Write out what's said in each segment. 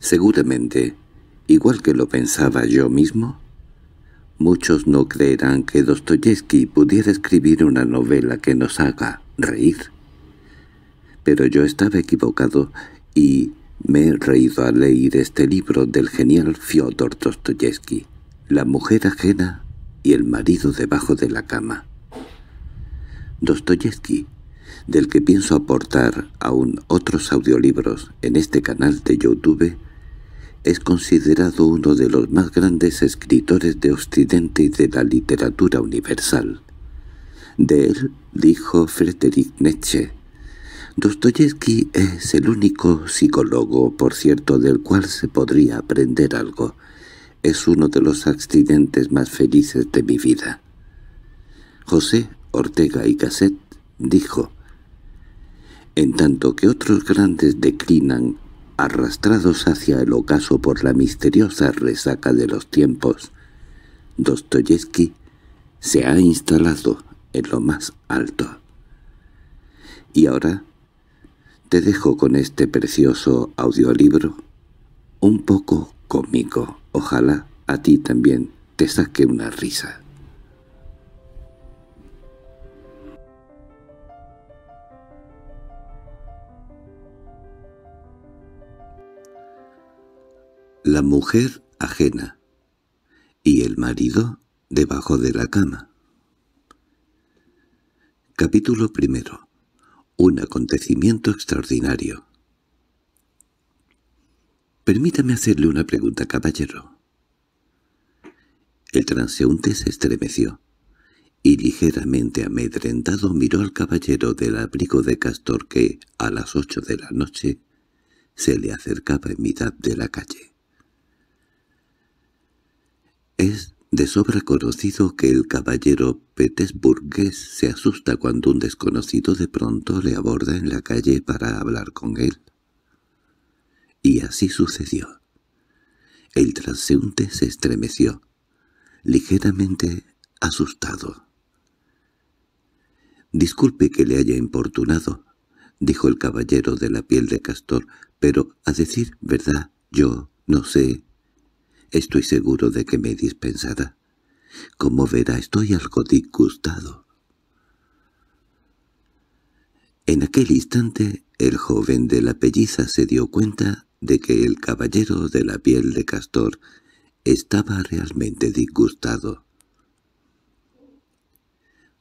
Seguramente, igual que lo pensaba yo mismo, muchos no creerán que Dostoyevsky pudiera escribir una novela que nos haga reír. Pero yo estaba equivocado y me he reído al leer este libro del genial Fyodor Dostoyevsky, La mujer ajena y el marido debajo de la cama. Dostoyevsky, del que pienso aportar aún otros audiolibros en este canal de YouTube, es considerado uno de los más grandes escritores de Occidente y de la literatura universal. De él dijo Frederick Nietzsche, Dostoyevsky es el único psicólogo, por cierto, del cual se podría aprender algo. Es uno de los accidentes más felices de mi vida. José Ortega y Gasset dijo, En tanto que otros grandes declinan, arrastrados hacia el ocaso por la misteriosa resaca de los tiempos, Dostoyevsky se ha instalado en lo más alto. Y ahora te dejo con este precioso audiolibro, un poco cómico. Ojalá a ti también te saque una risa. la mujer ajena y el marido debajo de la cama. Capítulo primero. Un acontecimiento extraordinario. Permítame hacerle una pregunta, caballero. El transeúnte se estremeció y ligeramente amedrentado miró al caballero del abrigo de castor que, a las ocho de la noche, se le acercaba en mitad de la calle. Es de sobra conocido que el caballero petersburgués se asusta cuando un desconocido de pronto le aborda en la calle para hablar con él. Y así sucedió. El transeúnte se estremeció, ligeramente asustado. «Disculpe que le haya importunado», dijo el caballero de la piel de castor, «pero, a decir verdad, yo no sé Estoy seguro de que me dispensará. Como verá, estoy algo disgustado. En aquel instante el joven de la pelliza se dio cuenta de que el caballero de la piel de castor estaba realmente disgustado.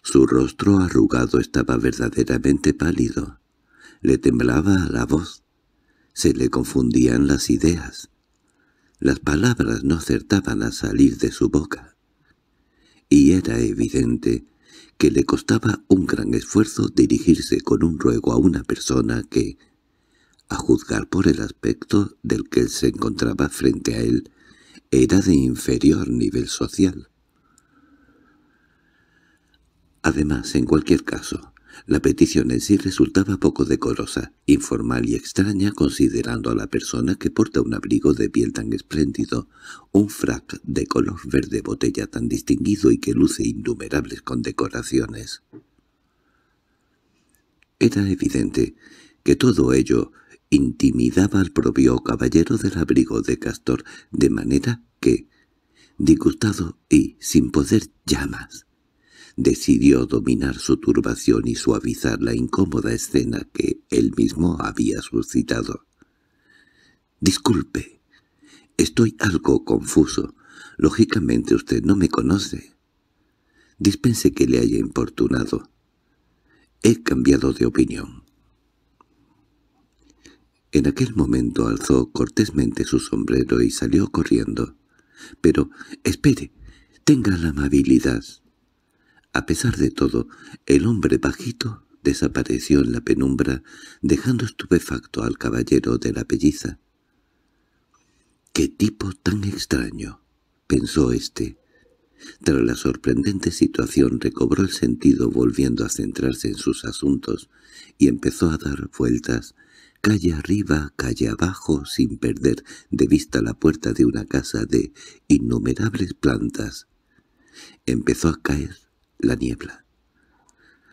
Su rostro arrugado estaba verdaderamente pálido. Le temblaba la voz. Se le confundían las ideas. Las palabras no acertaban a salir de su boca. Y era evidente que le costaba un gran esfuerzo dirigirse con un ruego a una persona que, a juzgar por el aspecto del que él se encontraba frente a él, era de inferior nivel social. Además, en cualquier caso, la petición en sí resultaba poco decorosa, informal y extraña considerando a la persona que porta un abrigo de piel tan espléndido, un frac de color verde botella tan distinguido y que luce innumerables condecoraciones. Era evidente que todo ello intimidaba al propio caballero del abrigo de castor, de manera que, disgustado y sin poder llamas, decidió dominar su turbación y suavizar la incómoda escena que él mismo había suscitado. «Disculpe, estoy algo confuso. Lógicamente usted no me conoce. Dispense que le haya importunado. He cambiado de opinión». En aquel momento alzó cortésmente su sombrero y salió corriendo. «Pero, espere, tenga la amabilidad a pesar de todo, el hombre bajito desapareció en la penumbra, dejando estupefacto al caballero de la pelliza. —¡Qué tipo tan extraño! —pensó éste. Tras la sorprendente situación recobró el sentido volviendo a centrarse en sus asuntos y empezó a dar vueltas, calle arriba, calle abajo, sin perder de vista la puerta de una casa de innumerables plantas. Empezó a caer la niebla,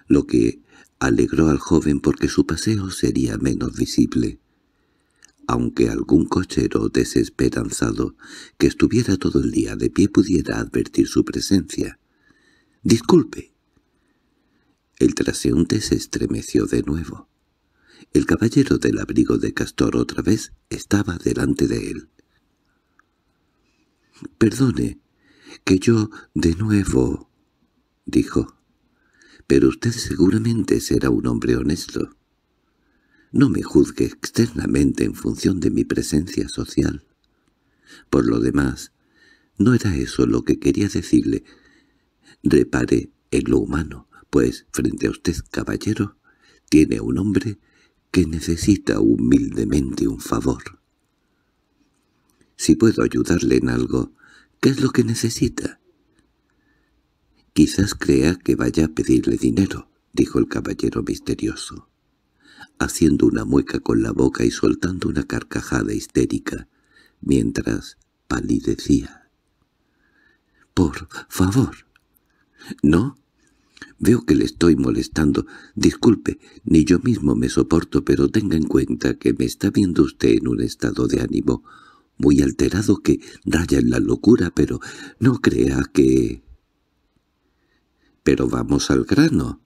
lo que alegró al joven porque su paseo sería menos visible. Aunque algún cochero desesperanzado que estuviera todo el día de pie pudiera advertir su presencia. —¡Disculpe! El transeúnte se estremeció de nuevo. El caballero del abrigo de Castor otra vez estaba delante de él. —Perdone, que yo de nuevo —dijo. —Pero usted seguramente será un hombre honesto. No me juzgue externamente en función de mi presencia social. Por lo demás, no era eso lo que quería decirle. Repare en lo humano, pues frente a usted, caballero, tiene un hombre que necesita humildemente un favor. Si puedo ayudarle en algo, ¿qué es lo que necesita? —Quizás crea que vaya a pedirle dinero —dijo el caballero misterioso, haciendo una mueca con la boca y soltando una carcajada histérica, mientras palidecía. —Por favor. —¿No? Veo que le estoy molestando. Disculpe, ni yo mismo me soporto, pero tenga en cuenta que me está viendo usted en un estado de ánimo muy alterado que raya en la locura, pero no crea que... —Pero vamos al grano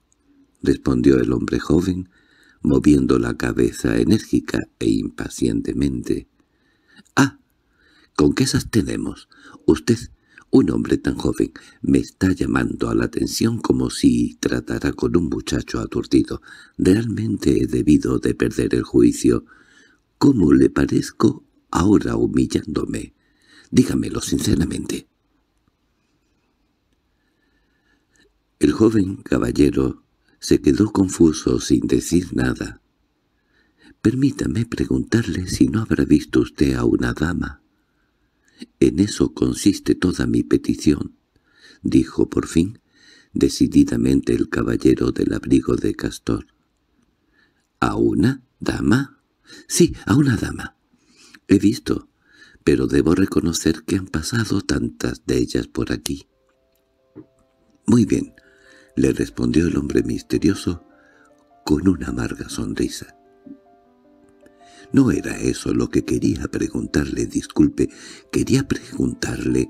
—respondió el hombre joven, moviendo la cabeza enérgica e impacientemente. —Ah, ¿con qué tenemos? Usted, un hombre tan joven, me está llamando a la atención como si tratara con un muchacho aturdido. Realmente he debido de perder el juicio. ¿Cómo le parezco ahora humillándome? Dígamelo sinceramente. El joven caballero se quedó confuso sin decir nada. —Permítame preguntarle si no habrá visto usted a una dama. —En eso consiste toda mi petición —dijo por fin decididamente el caballero del abrigo de castor. —¿A una dama? —Sí, a una dama. —He visto, pero debo reconocer que han pasado tantas de ellas por aquí. —Muy bien, le respondió el hombre misterioso con una amarga sonrisa. No era eso lo que quería preguntarle, disculpe, quería preguntarle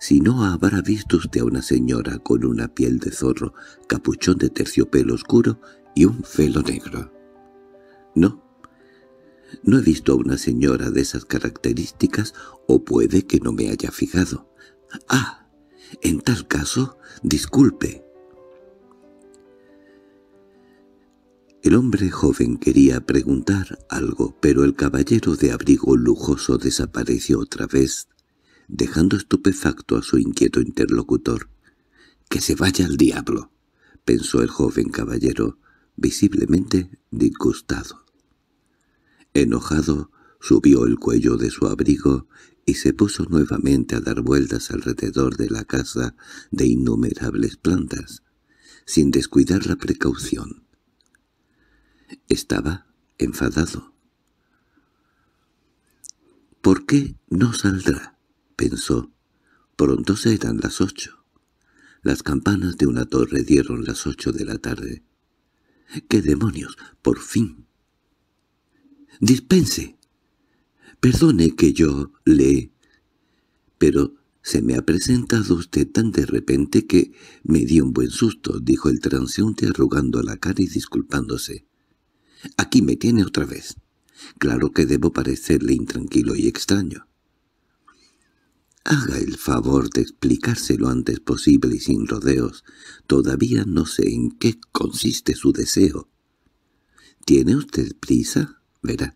si no habrá visto usted a una señora con una piel de zorro, capuchón de terciopelo oscuro y un velo negro. No, no he visto a una señora de esas características o puede que no me haya fijado. Ah, en tal caso, disculpe. El hombre joven quería preguntar algo, pero el caballero de abrigo lujoso desapareció otra vez, dejando estupefacto a su inquieto interlocutor. —¡Que se vaya al diablo! —pensó el joven caballero, visiblemente disgustado. Enojado, subió el cuello de su abrigo y se puso nuevamente a dar vueltas alrededor de la casa de innumerables plantas, sin descuidar la precaución. Estaba enfadado. —¿Por qué no saldrá? —pensó. Pronto serán las ocho. Las campanas de una torre dieron las ocho de la tarde. —¡Qué demonios! ¡Por fin! —¡Dispense! Perdone que yo le... —Pero se me ha presentado usted tan de repente que me dio un buen susto —dijo el transeúnte arrugando la cara y disculpándose—. Aquí me tiene otra vez. Claro que debo parecerle intranquilo y extraño. Haga el favor de explicárselo antes posible y sin rodeos. Todavía no sé en qué consiste su deseo. —¿Tiene usted prisa? Verá,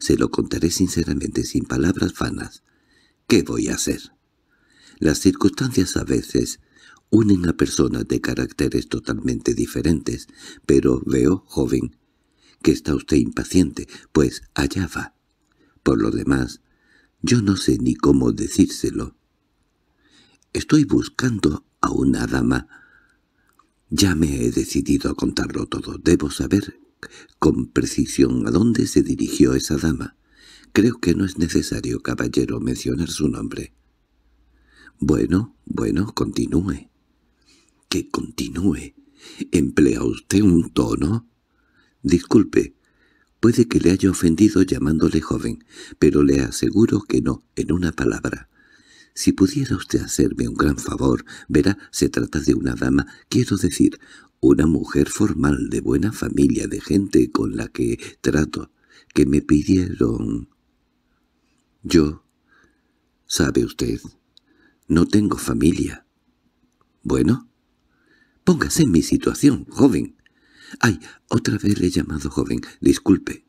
se lo contaré sinceramente, sin palabras vanas. ¿Qué voy a hacer? Las circunstancias a veces unen a personas de caracteres totalmente diferentes, pero veo, joven, que está usted impaciente, pues allá va. Por lo demás, yo no sé ni cómo decírselo. Estoy buscando a una dama. Ya me he decidido a contarlo todo. Debo saber con precisión a dónde se dirigió esa dama. Creo que no es necesario, caballero, mencionar su nombre. Bueno, bueno, continúe. Que continúe. ¿Emplea usted un tono? Disculpe, puede que le haya ofendido llamándole joven, pero le aseguro que no, en una palabra. Si pudiera usted hacerme un gran favor, verá, se trata de una dama, quiero decir, una mujer formal de buena familia, de gente con la que trato, que me pidieron... Yo, sabe usted, no tengo familia. Bueno, póngase en mi situación, joven. —¡Ay! Otra vez le he llamado joven. Disculpe.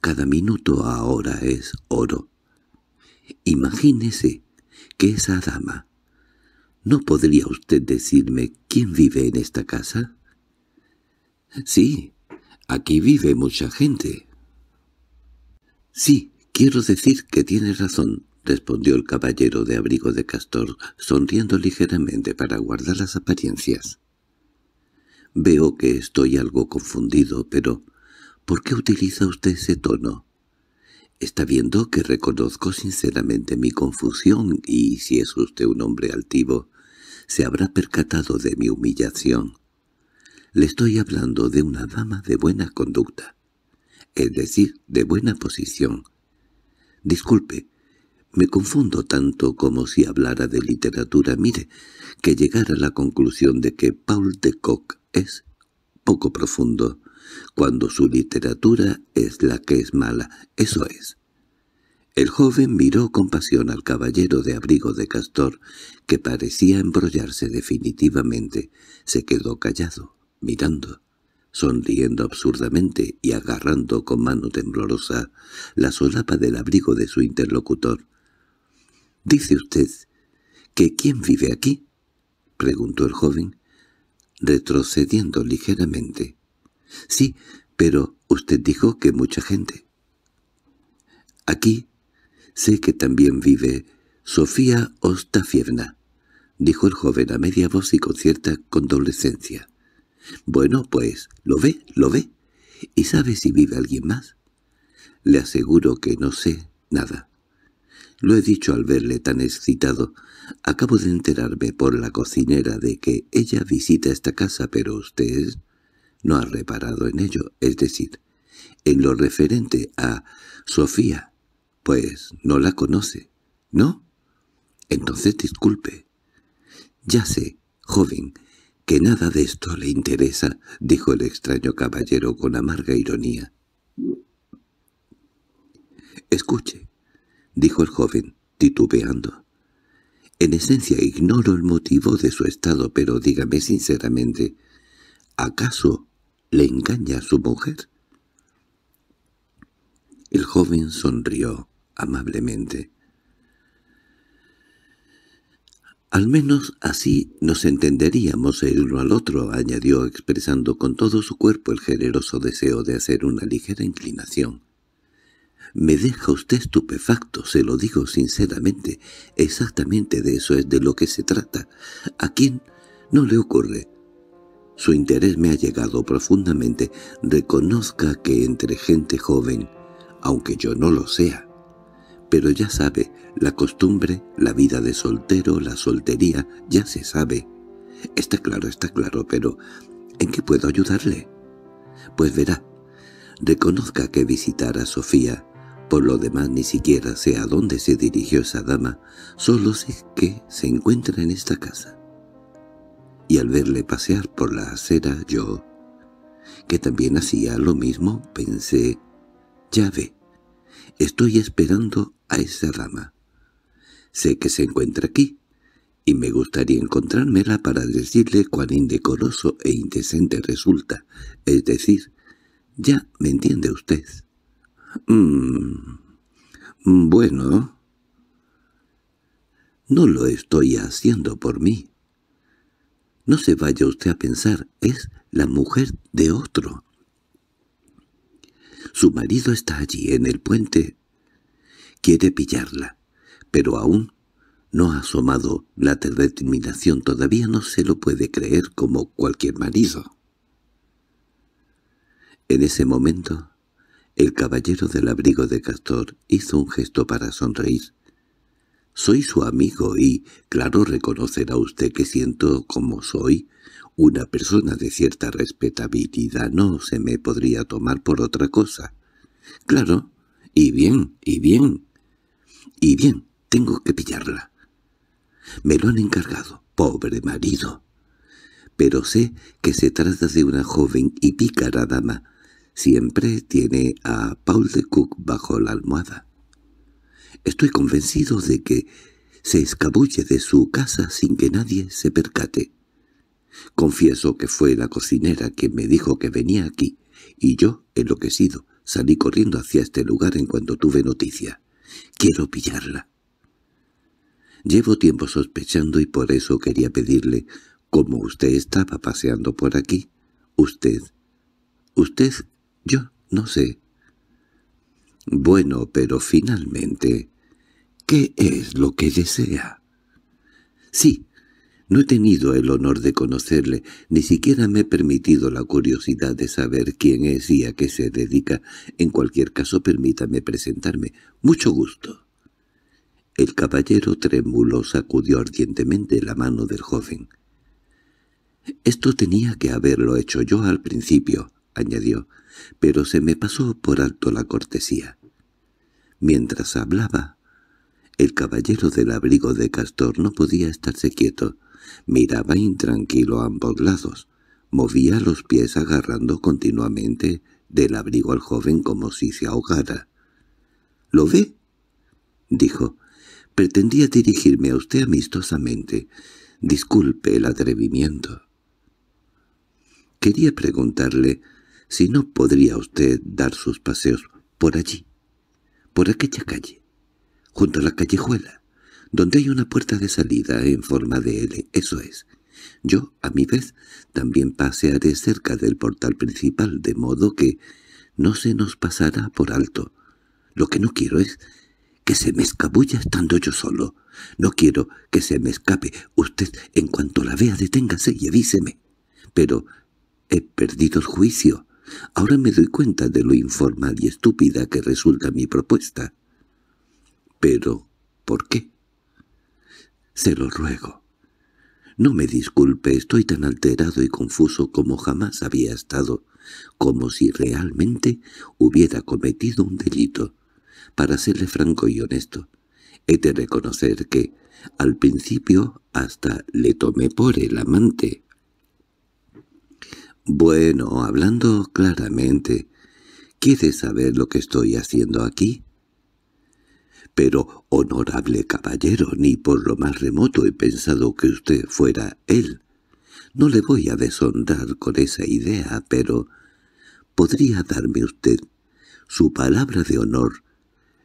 Cada minuto ahora es oro. Imagínese que esa dama... ¿No podría usted decirme quién vive en esta casa? —Sí, aquí vive mucha gente. —Sí, quiero decir que tiene razón —respondió el caballero de abrigo de castor, sonriendo ligeramente para guardar las apariencias. Veo que estoy algo confundido, pero ¿por qué utiliza usted ese tono? Está viendo que reconozco sinceramente mi confusión y, si es usted un hombre altivo, se habrá percatado de mi humillación. Le estoy hablando de una dama de buena conducta, es decir, de buena posición. Disculpe, me confundo tanto como si hablara de literatura. Mire, que llegara a la conclusión de que Paul de Koch es poco profundo, cuando su literatura es la que es mala, eso es. El joven miró con pasión al caballero de abrigo de castor, que parecía embrollarse definitivamente. Se quedó callado, mirando, sonriendo absurdamente y agarrando con mano temblorosa la solapa del abrigo de su interlocutor. —¿Dice usted que quién vive aquí? —preguntó el joven retrocediendo ligeramente. —Sí, pero usted dijo que mucha gente. —Aquí sé que también vive Sofía Ostafievna —dijo el joven a media voz y con cierta condolescencia. —Bueno, pues, ¿lo ve? ¿lo ve? ¿Y sabe si vive alguien más? —Le aseguro que no sé nada. Lo he dicho al verle tan excitado. Acabo de enterarme por la cocinera de que ella visita esta casa, pero usted no ha reparado en ello, es decir, en lo referente a Sofía, pues no la conoce, ¿no? Entonces disculpe. Ya sé, joven, que nada de esto le interesa, dijo el extraño caballero con amarga ironía. Escuche, —dijo el joven, titubeando. —En esencia ignoro el motivo de su estado, pero dígame sinceramente, ¿acaso le engaña a su mujer? El joven sonrió amablemente. —Al menos así nos entenderíamos el uno al otro —añadió expresando con todo su cuerpo el generoso deseo de hacer una ligera inclinación—. Me deja usted estupefacto, se lo digo sinceramente. Exactamente de eso es de lo que se trata. ¿A quién no le ocurre? Su interés me ha llegado profundamente. Reconozca que entre gente joven, aunque yo no lo sea. Pero ya sabe, la costumbre, la vida de soltero, la soltería, ya se sabe. Está claro, está claro, pero ¿en qué puedo ayudarle? Pues verá, reconozca que visitar a Sofía por lo demás ni siquiera sé a dónde se dirigió esa dama, solo sé que se encuentra en esta casa. Y al verle pasear por la acera yo, que también hacía lo mismo, pensé, ya ve, estoy esperando a esa dama. Sé que se encuentra aquí, y me gustaría encontrármela para decirle cuán indecoroso e indecente resulta, es decir, ya me entiende usted. Mm, mm, bueno... no lo estoy haciendo por mí. No se vaya usted a pensar, es la mujer de otro». Su marido está allí, en el puente. Quiere pillarla, pero aún no ha asomado la determinación. Todavía no se lo puede creer como cualquier marido. En ese momento, el caballero del abrigo de castor hizo un gesto para sonreír. «Soy su amigo y, claro, reconocerá usted que siento como soy una persona de cierta respetabilidad. No se me podría tomar por otra cosa». «Claro, y bien, y bien, y bien, tengo que pillarla. Me lo han encargado, pobre marido. Pero sé que se trata de una joven y pícara dama, siempre tiene a Paul de Cook bajo la almohada. Estoy convencido de que se escabulle de su casa sin que nadie se percate. Confieso que fue la cocinera quien me dijo que venía aquí, y yo, enloquecido, salí corriendo hacia este lugar en cuanto tuve noticia. Quiero pillarla. Llevo tiempo sospechando y por eso quería pedirle, como usted estaba paseando por aquí, usted, usted yo no sé. Bueno, pero finalmente, ¿qué es lo que desea? Sí, no he tenido el honor de conocerle, ni siquiera me he permitido la curiosidad de saber quién es y a qué se dedica. En cualquier caso, permítame presentarme. Mucho gusto. El caballero trémulo sacudió ardientemente la mano del joven. —Esto tenía que haberlo hecho yo al principio —añadió pero se me pasó por alto la cortesía. Mientras hablaba, el caballero del abrigo de castor no podía estarse quieto. Miraba intranquilo a ambos lados. Movía los pies agarrando continuamente del abrigo al joven como si se ahogara. —¿Lo ve? —dijo. —Pretendía dirigirme a usted amistosamente. Disculpe el atrevimiento. Quería preguntarle si no podría usted dar sus paseos por allí, por aquella calle, junto a la callejuela, donde hay una puerta de salida en forma de L, eso es. Yo, a mi vez, también pasearé cerca del portal principal, de modo que no se nos pasará por alto. Lo que no quiero es que se me escabulla estando yo solo. No quiero que se me escape. Usted, en cuanto la vea, deténgase y avíseme. Pero he perdido el juicio. Ahora me doy cuenta de lo informal y estúpida que resulta mi propuesta. Pero, ¿por qué? Se lo ruego. No me disculpe, estoy tan alterado y confuso como jamás había estado, como si realmente hubiera cometido un delito. Para serle franco y honesto, he de reconocer que, al principio, hasta le tomé por el amante. Bueno, hablando claramente, ¿quiere saber lo que estoy haciendo aquí? Pero, honorable caballero, ni por lo más remoto he pensado que usted fuera él. No le voy a desondar con esa idea, pero ¿podría darme usted su palabra de honor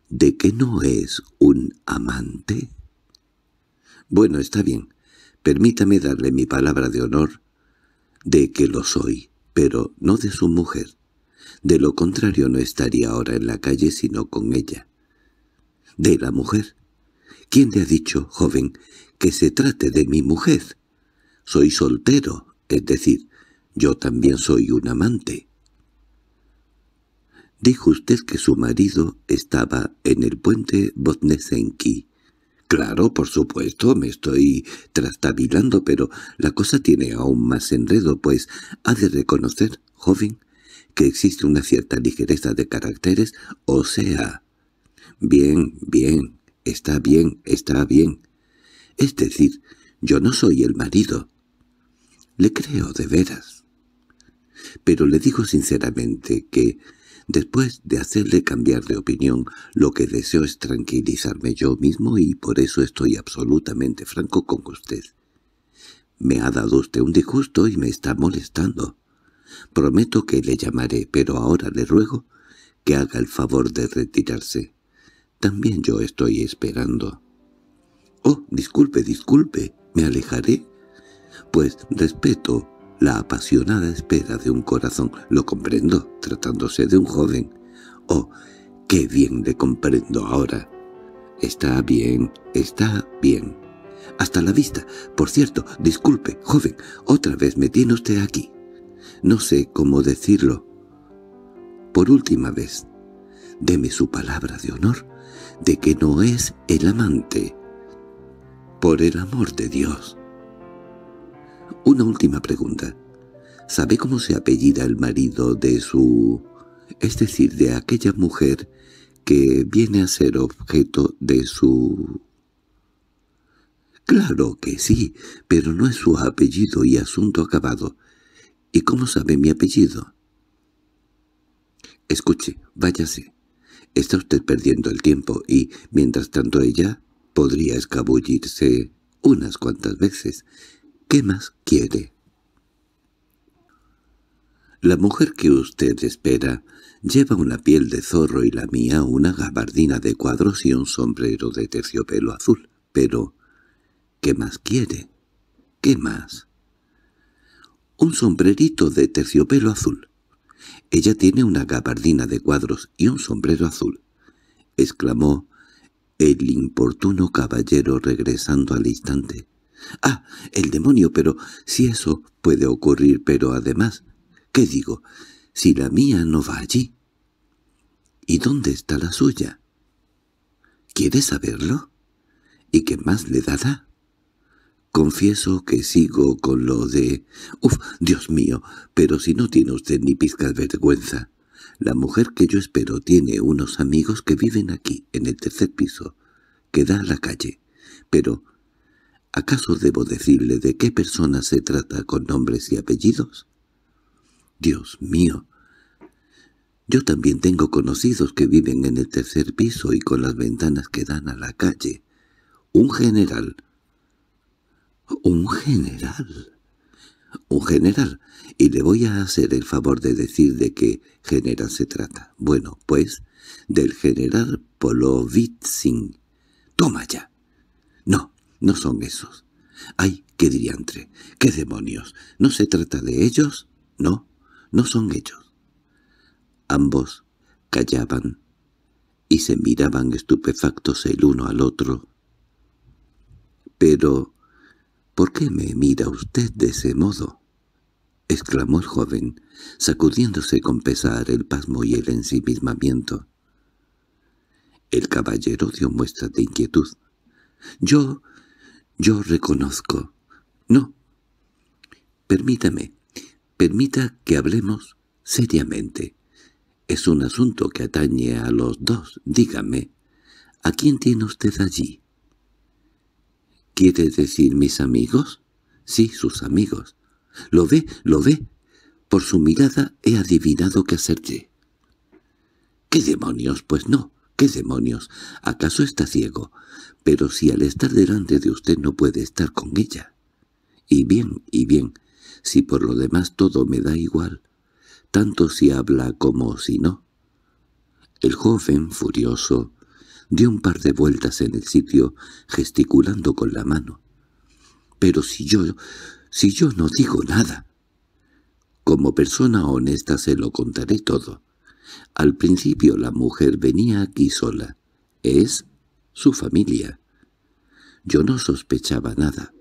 de que no es un amante? Bueno, está bien. Permítame darle mi palabra de honor de que lo soy, pero no de su mujer. De lo contrario no estaría ahora en la calle sino con ella. ¿De la mujer? ¿Quién le ha dicho, joven, que se trate de mi mujer? Soy soltero, es decir, yo también soy un amante. Dijo usted que su marido estaba en el puente Botnesenki. Claro, por supuesto, me estoy trastabilando, pero la cosa tiene aún más enredo, pues ha de reconocer, joven, que existe una cierta ligereza de caracteres, o sea... Bien, bien, está bien, está bien. Es decir, yo no soy el marido. Le creo de veras. Pero le digo sinceramente que Después de hacerle cambiar de opinión, lo que deseo es tranquilizarme yo mismo y por eso estoy absolutamente franco con usted. Me ha dado usted un disgusto y me está molestando. Prometo que le llamaré, pero ahora le ruego que haga el favor de retirarse. También yo estoy esperando. —Oh, disculpe, disculpe, me alejaré. Pues respeto la apasionada espera de un corazón. Lo comprendo, tratándose de un joven. Oh, qué bien le comprendo ahora. Está bien, está bien. Hasta la vista. Por cierto, disculpe, joven, otra vez me tiene usted aquí. No sé cómo decirlo. Por última vez, deme su palabra de honor de que no es el amante. Por el amor de Dios. Una última pregunta. ¿Sabe cómo se apellida el marido de su... es decir, de aquella mujer que viene a ser objeto de su... —Claro que sí, pero no es su apellido y asunto acabado. ¿Y cómo sabe mi apellido? —Escuche, váyase. Está usted perdiendo el tiempo y, mientras tanto ella, podría escabullirse unas cuantas veces. ¿Qué más quiere? La mujer que usted espera lleva una piel de zorro y la mía una gabardina de cuadros y un sombrero de terciopelo azul. Pero, ¿qué más quiere? ¿Qué más? Un sombrerito de terciopelo azul. Ella tiene una gabardina de cuadros y un sombrero azul, exclamó el importuno caballero regresando al instante. —¡Ah, el demonio! Pero si eso puede ocurrir, pero además... ¿Qué digo? Si la mía no va allí. ¿Y dónde está la suya? —¿Quiere saberlo? ¿Y qué más le dará? Confieso que sigo con lo de... —¡Uf, Dios mío! Pero si no tiene usted ni pizca de vergüenza. La mujer que yo espero tiene unos amigos que viven aquí, en el tercer piso, que da a la calle. Pero ¿Acaso debo decirle de qué persona se trata con nombres y apellidos? Dios mío. Yo también tengo conocidos que viven en el tercer piso y con las ventanas que dan a la calle. Un general. Un general. Un general. Y le voy a hacer el favor de decir de qué general se trata. Bueno, pues, del general Polovitsin. Toma ya. No, no son esos. ¡Ay, qué diantre! ¡Qué demonios! ¿No se trata de ellos? No, no son ellos. Ambos callaban y se miraban estupefactos el uno al otro. —Pero, ¿por qué me mira usted de ese modo? —exclamó el joven, sacudiéndose con pesar el pasmo y el ensimismamiento. El caballero dio muestras de inquietud. —Yo yo reconozco. No. Permítame, permita que hablemos seriamente. Es un asunto que atañe a los dos. Dígame, ¿a quién tiene usted allí? —¿Quiere decir mis amigos? —Sí, sus amigos. —¿Lo ve? ¿Lo ve? Por su mirada he adivinado que hacerle. —¿Qué demonios? Pues no. ¿Qué demonios? ¿Acaso está ciego? Pero si al estar delante de usted no puede estar con ella. Y bien, y bien, si por lo demás todo me da igual, tanto si habla como si no. El joven, furioso, dio un par de vueltas en el sitio, gesticulando con la mano. «Pero si yo... si yo no digo nada». Como persona honesta se lo contaré todo. Al principio la mujer venía aquí sola. Es su familia. Yo no sospechaba nada,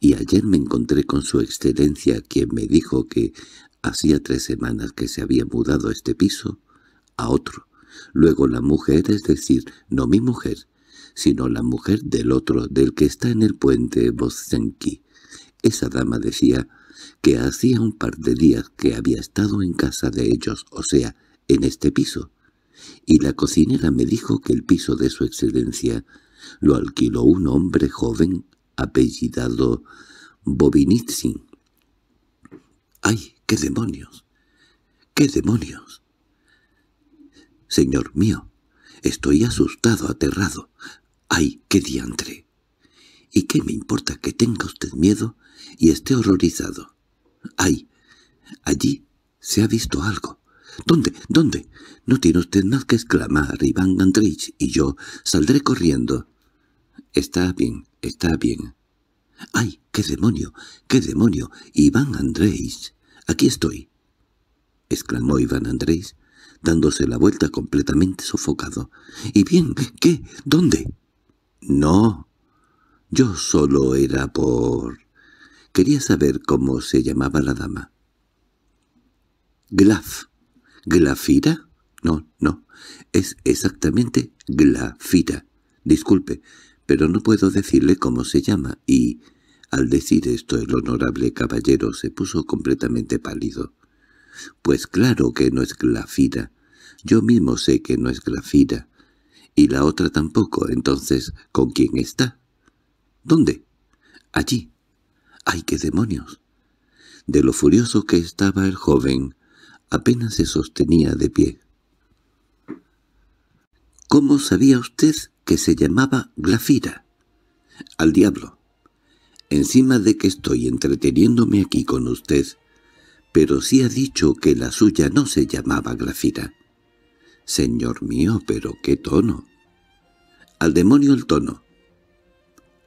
y ayer me encontré con su excelencia quien me dijo que hacía tres semanas que se había mudado este piso a otro. Luego la mujer, es decir, no mi mujer, sino la mujer del otro, del que está en el puente Bozenki. Esa dama decía que hacía un par de días que había estado en casa de ellos, o sea, en este piso, y la cocinera me dijo que el piso de su excelencia lo alquiló un hombre joven apellidado Bobinitsin. ¡Ay, qué demonios! ¡Qué demonios! Señor mío, estoy asustado, aterrado. ¡Ay, qué diantre! ¿Y qué me importa que tenga usted miedo y esté horrorizado? ¡Ay! Allí se ha visto algo. —¿Dónde? ¿Dónde? No tiene usted más que exclamar, Iván Andrich, y yo saldré corriendo. —Está bien, está bien. —¡Ay, qué demonio, qué demonio! Iván Andrés, aquí estoy —exclamó Iván Andrés, dándose la vuelta completamente sofocado. —¿Y bien? ¿Qué? ¿Dónde? —No, yo solo era por... Quería saber cómo se llamaba la dama. —Glaf ¿Glafira? No, no, es exactamente Glafira. Disculpe, pero no puedo decirle cómo se llama, y... Al decir esto el honorable caballero se puso completamente pálido. Pues claro que no es Glafira. Yo mismo sé que no es Glafira. Y la otra tampoco. Entonces, ¿con quién está? ¿Dónde? Allí. ¡Ay, qué demonios! De lo furioso que estaba el joven, Apenas se sostenía de pie. —¿Cómo sabía usted que se llamaba Glafira? —Al diablo. Encima de que estoy entreteniéndome aquí con usted, pero sí ha dicho que la suya no se llamaba Glafira. —Señor mío, pero qué tono. —Al demonio el tono.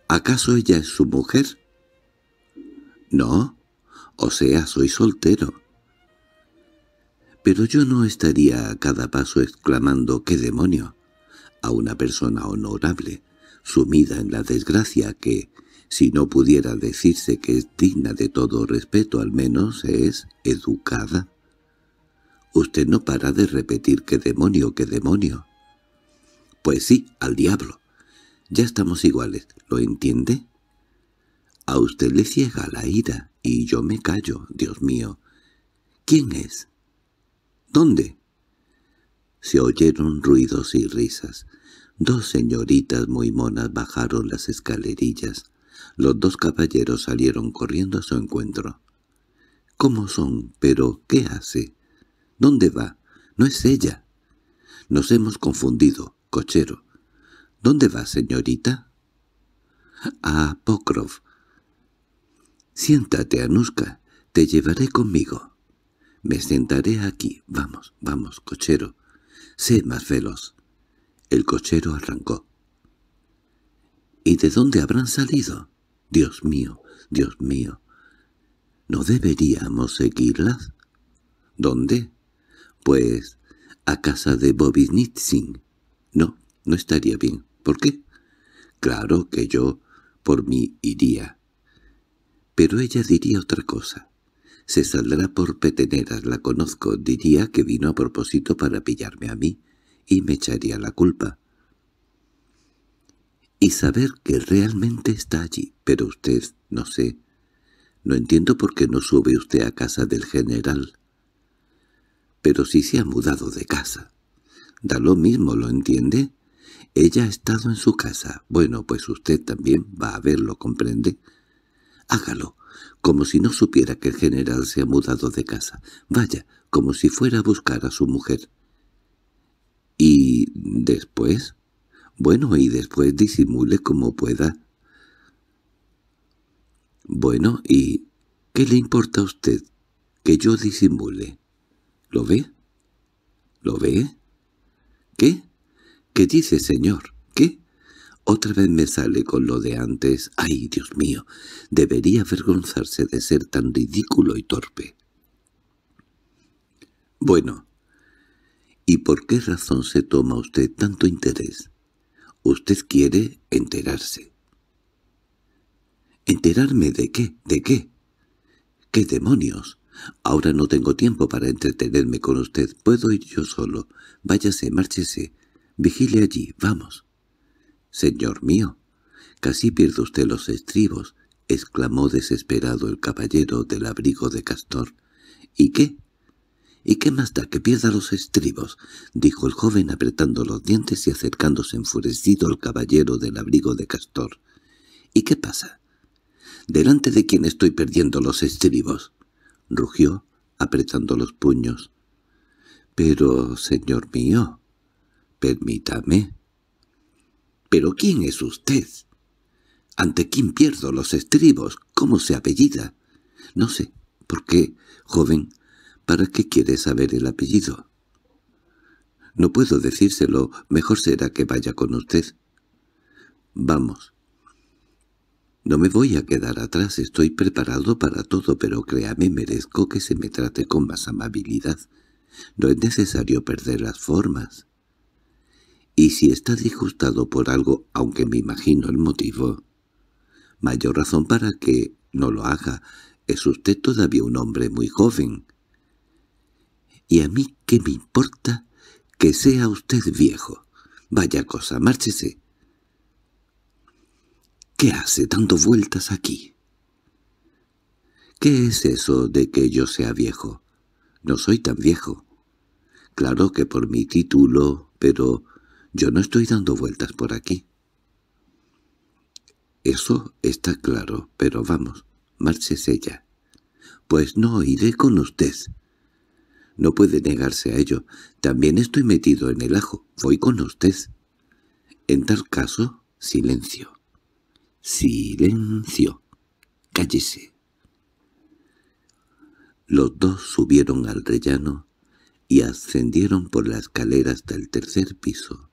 —¿Acaso ella es su mujer? —No, o sea, soy soltero. Pero yo no estaría a cada paso exclamando «¡Qué demonio!» a una persona honorable, sumida en la desgracia que, si no pudiera decirse que es digna de todo respeto, al menos es educada. Usted no para de repetir «¡Qué demonio, qué demonio!» Pues sí, al diablo. Ya estamos iguales, ¿lo entiende? A usted le ciega la ira, y yo me callo, Dios mío. ¿Quién es? ¿Dónde? Se oyeron ruidos y risas. Dos señoritas muy monas bajaron las escalerillas. Los dos caballeros salieron corriendo a su encuentro. —¿Cómo son? ¿Pero qué hace? —¿Dónde va? —No es ella. —Nos hemos confundido, cochero. —¿Dónde va, señorita? —A Pokrov. —Siéntate, Anuska. Te llevaré conmigo. Me sentaré aquí. Vamos, vamos, cochero. Sé más veloz. El cochero arrancó. ¿Y de dónde habrán salido? Dios mío, Dios mío. ¿No deberíamos seguirlas? ¿Dónde? Pues a casa de Bobinitsin. No, no estaría bien. ¿Por qué? Claro que yo por mí iría. Pero ella diría otra cosa. Se saldrá por peteneras, la conozco, diría que vino a propósito para pillarme a mí, y me echaría la culpa. Y saber que realmente está allí, pero usted, no sé. No entiendo por qué no sube usted a casa del general. Pero si se ha mudado de casa. Da lo mismo, ¿lo entiende? Ella ha estado en su casa. Bueno, pues usted también va a verlo, ¿comprende? Hágalo, como si no supiera que el general se ha mudado de casa. Vaya, como si fuera a buscar a su mujer. —¿Y después? —Bueno, y después disimule como pueda. —Bueno, ¿y qué le importa a usted que yo disimule? —¿Lo ve? —¿Lo ve? —¿Qué? —¿Qué dice, señor? Otra vez me sale con lo de antes. ¡Ay, Dios mío! Debería avergonzarse de ser tan ridículo y torpe. Bueno, ¿y por qué razón se toma usted tanto interés? Usted quiere enterarse. ¿Enterarme de qué? ¿De qué? ¿Qué demonios? Ahora no tengo tiempo para entretenerme con usted. Puedo ir yo solo. Váyase, márchese. Vigile allí, vamos. —Señor mío, casi pierde usted los estribos —exclamó desesperado el caballero del abrigo de castor. —¿Y qué? —¿Y qué más da que pierda los estribos? —dijo el joven apretando los dientes y acercándose enfurecido al caballero del abrigo de castor. —¿Y qué pasa? —Delante de quién estoy perdiendo los estribos —rugió, apretando los puños. —Pero, señor mío, permítame —¿Pero quién es usted? ¿Ante quién pierdo los estribos? ¿Cómo se apellida? —No sé. —¿Por qué, joven? ¿Para qué quiere saber el apellido? —No puedo decírselo. Mejor será que vaya con usted. —Vamos. No me voy a quedar atrás, estoy preparado para todo, pero créame, merezco que se me trate con más amabilidad. No es necesario perder las formas. Y si está disgustado por algo, aunque me imagino el motivo, mayor razón para que no lo haga. Es usted todavía un hombre muy joven. ¿Y a mí qué me importa que sea usted viejo? Vaya cosa, márchese. ¿Qué hace dando vueltas aquí? ¿Qué es eso de que yo sea viejo? No soy tan viejo. Claro que por mi título, pero yo no estoy dando vueltas por aquí. —Eso está claro, pero vamos, márchese ella. —Pues no, iré con usted. —No puede negarse a ello. También estoy metido en el ajo. Voy con usted. —En tal caso, silencio. —Silencio. Cállese. Los dos subieron al rellano y ascendieron por la escalera hasta el tercer piso.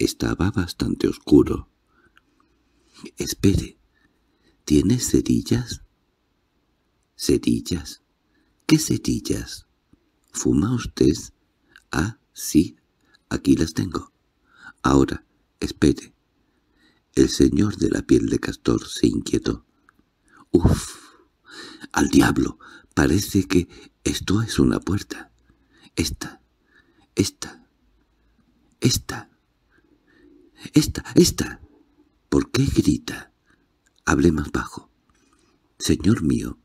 Estaba bastante oscuro. —Espere, ¿tienes cerillas? —¿Cerillas? ¿Qué cerillas? —¿Fuma usted? —Ah, sí, aquí las tengo. —Ahora, espere. El señor de la piel de castor se inquietó. —¡Uf! ¡Al diablo! Parece que esto es una puerta. Esta, esta, esta. —¡Esta, esta! —¿Por qué grita? Hablé más bajo. —Señor mío,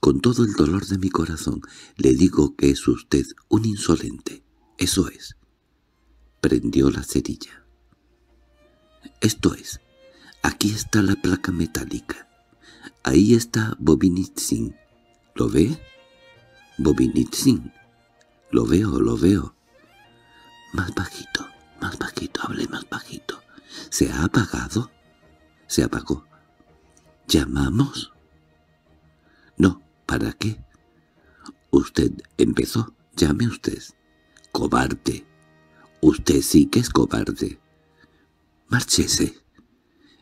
con todo el dolor de mi corazón, le digo que es usted un insolente. Eso es. Prendió la cerilla. Esto es. Aquí está la placa metálica. Ahí está Bobinitsin. ¿Lo ve? Bobinitsin. Lo veo, lo veo. Más bajito. Más bajito, hable más bajito. ¿Se ha apagado? Se apagó. ¿Llamamos? No, ¿para qué? Usted empezó. Llame usted. Cobarde. Usted sí que es cobarde. Márchese.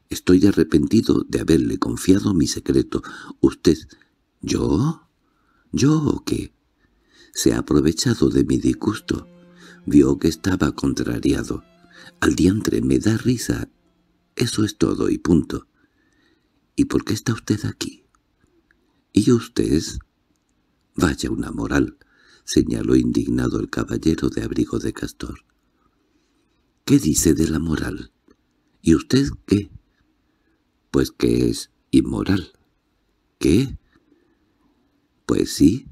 Estoy arrepentido de haberle confiado mi secreto. Usted... ¿Yo? ¿Yo o qué? Se ha aprovechado de mi disgusto. Vio que estaba contrariado. Al diantre me da risa. Eso es todo y punto. ¿Y por qué está usted aquí? ¿Y usted? Vaya una moral, señaló indignado el caballero de abrigo de castor. ¿Qué dice de la moral? ¿Y usted qué? Pues que es inmoral. ¿Qué? Pues sí,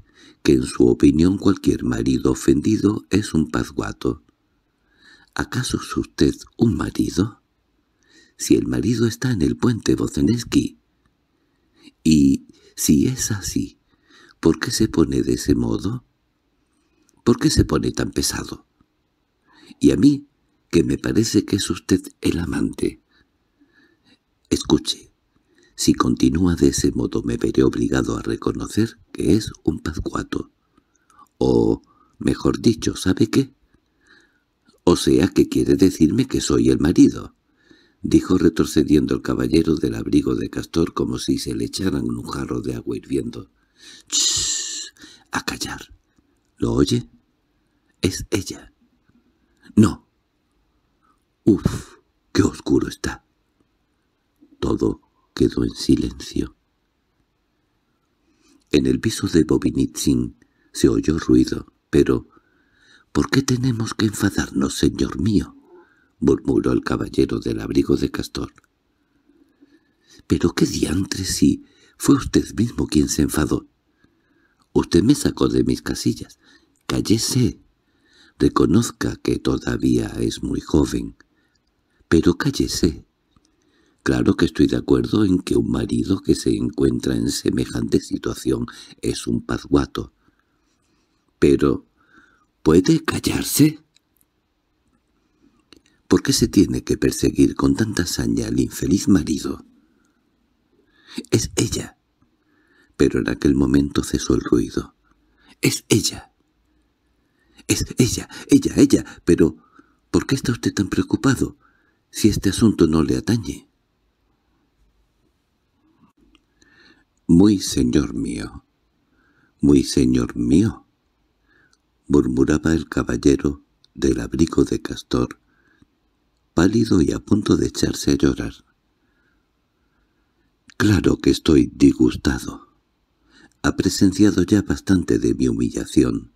que en su opinión cualquier marido ofendido es un pazguato. ¿Acaso es usted un marido? Si el marido está en el puente Bozeneski. Y si es así, ¿por qué se pone de ese modo? ¿Por qué se pone tan pesado? Y a mí, que me parece que es usted el amante. Escuche, si continúa de ese modo me veré obligado a reconocer que es un pascuato. O, mejor dicho, ¿sabe qué? O sea que quiere decirme que soy el marido, dijo retrocediendo el caballero del abrigo de castor como si se le echaran un jarro de agua hirviendo. —¡Shh! —A callar. —¿Lo oye? —Es ella. —No. —¡Uf! ¡Qué oscuro está! Todo quedó en silencio. En el piso de Bobinitzin se oyó ruido, pero «¿Por qué tenemos que enfadarnos, señor mío?» murmuró el caballero del abrigo de castor. «¿Pero qué diantres si fue usted mismo quien se enfadó? Usted me sacó de mis casillas. ¡Cállese! Reconozca que todavía es muy joven, pero cállese Claro que estoy de acuerdo en que un marido que se encuentra en semejante situación es un pazguato. Pero, ¿puede callarse? ¿Por qué se tiene que perseguir con tanta saña al infeliz marido? Es ella. Pero en aquel momento cesó el ruido. Es ella. Es ella, ella, ella. Pero, ¿por qué está usted tan preocupado si este asunto no le atañe? Muy señor mío, muy señor mío, murmuraba el caballero del abrigo de castor, pálido y a punto de echarse a llorar. Claro que estoy disgustado. Ha presenciado ya bastante de mi humillación,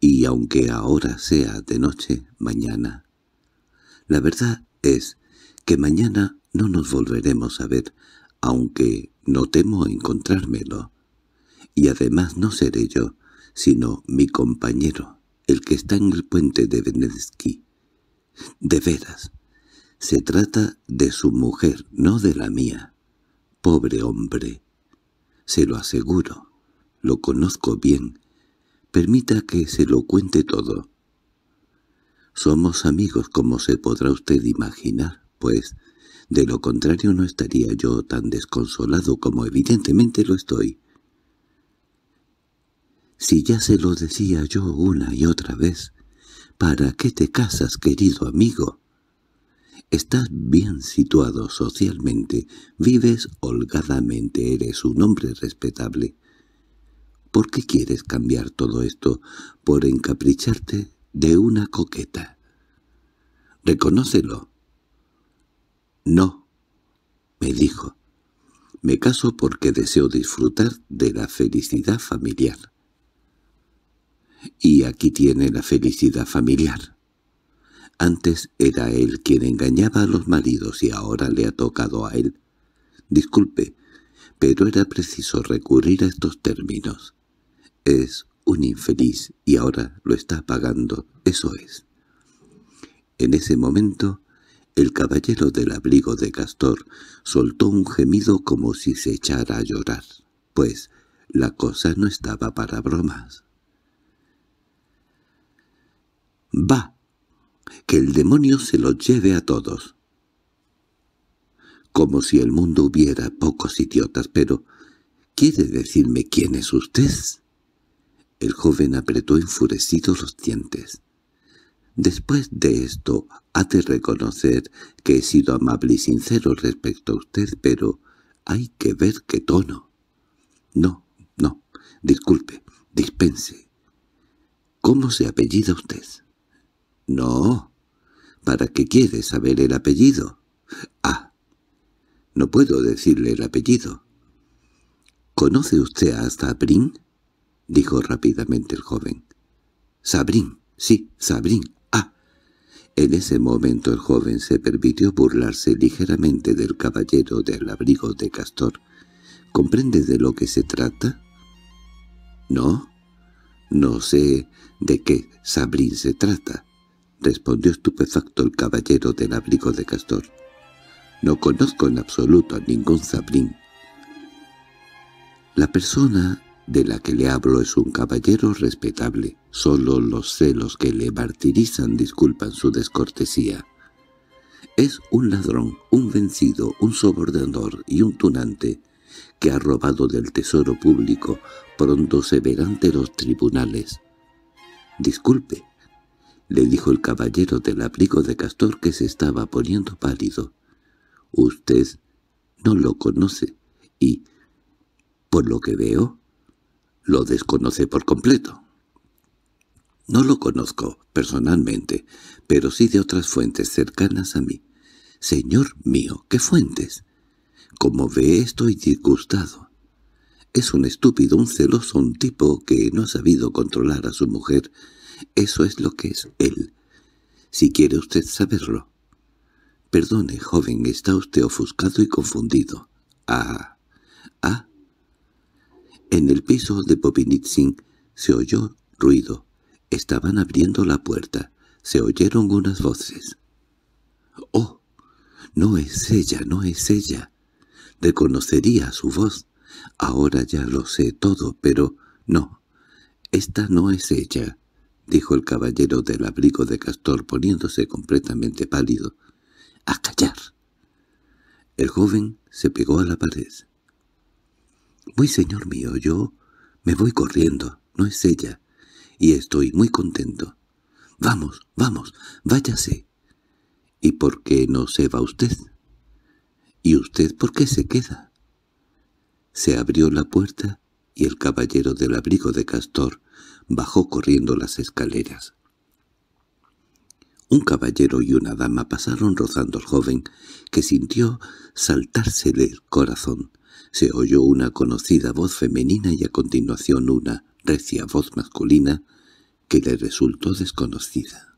y aunque ahora sea de noche, mañana. La verdad es que mañana no nos volveremos a ver, aunque no temo encontrármelo. Y además no seré yo, sino mi compañero, el que está en el puente de Venetsky. De veras, se trata de su mujer, no de la mía. Pobre hombre. Se lo aseguro. Lo conozco bien. Permita que se lo cuente todo. Somos amigos, como se podrá usted imaginar, pues de lo contrario no estaría yo tan desconsolado como evidentemente lo estoy. Si ya se lo decía yo una y otra vez, ¿para qué te casas, querido amigo? Estás bien situado socialmente, vives holgadamente, eres un hombre respetable. ¿Por qué quieres cambiar todo esto por encapricharte de una coqueta? Reconócelo. —No —me dijo—, me caso porque deseo disfrutar de la felicidad familiar. Y aquí tiene la felicidad familiar. Antes era él quien engañaba a los maridos y ahora le ha tocado a él. Disculpe, pero era preciso recurrir a estos términos. Es un infeliz y ahora lo está pagando, eso es. En ese momento el caballero del abrigo de Castor soltó un gemido como si se echara a llorar, pues la cosa no estaba para bromas. —¡Va! ¡Que el demonio se los lleve a todos! Como si el mundo hubiera pocos idiotas, pero ¿quiere decirme quién es usted? El joven apretó enfurecido los dientes. Después de esto, ha de reconocer que he sido amable y sincero respecto a usted, pero hay que ver qué tono. No, no, disculpe, dispense. ¿Cómo se apellida usted? No. ¿Para qué quiere saber el apellido? Ah. No puedo decirle el apellido. —¿Conoce usted a Sabrín? —dijo rápidamente el joven. —Sabrín, sí, Sabrín. En ese momento el joven se permitió burlarse ligeramente del caballero del abrigo de castor. ¿Comprende de lo que se trata? —No, no sé de qué Sabrín se trata —respondió estupefacto el caballero del abrigo de castor. —No conozco en absoluto a ningún Sabrín. La persona de la que le hablo es un caballero respetable. Solo los celos que le martirizan disculpan su descortesía. Es un ladrón, un vencido, un sobornador y un tunante que ha robado del tesoro público, pronto se verá ante los tribunales. —Disculpe —le dijo el caballero del abrigo de castor que se estaba poniendo pálido—, usted no lo conoce y, por lo que veo, lo desconoce por completo. No lo conozco personalmente, pero sí de otras fuentes cercanas a mí. Señor mío, ¿qué fuentes? Como ve, estoy disgustado. Es un estúpido, un celoso, un tipo que no ha sabido controlar a su mujer. Eso es lo que es él. Si quiere usted saberlo. Perdone, joven, está usted ofuscado y confundido. Ah, ah, en el piso de Popinitzin se oyó ruido. Estaban abriendo la puerta. Se oyeron unas voces. —¡Oh! No es ella, no es ella. Reconocería su voz. Ahora ya lo sé todo, pero no. Esta no es ella —dijo el caballero del abrigo de castor poniéndose completamente pálido—. ¡A callar! El joven se pegó a la pared. —Muy señor mío, yo me voy corriendo, no es ella, y estoy muy contento. Vamos, vamos, váyase. —¿Y por qué no se va usted? —¿Y usted por qué se queda? Se abrió la puerta y el caballero del abrigo de castor bajó corriendo las escaleras. Un caballero y una dama pasaron rozando al joven, que sintió saltársele el corazón se oyó una conocida voz femenina y a continuación una recia voz masculina que le resultó desconocida.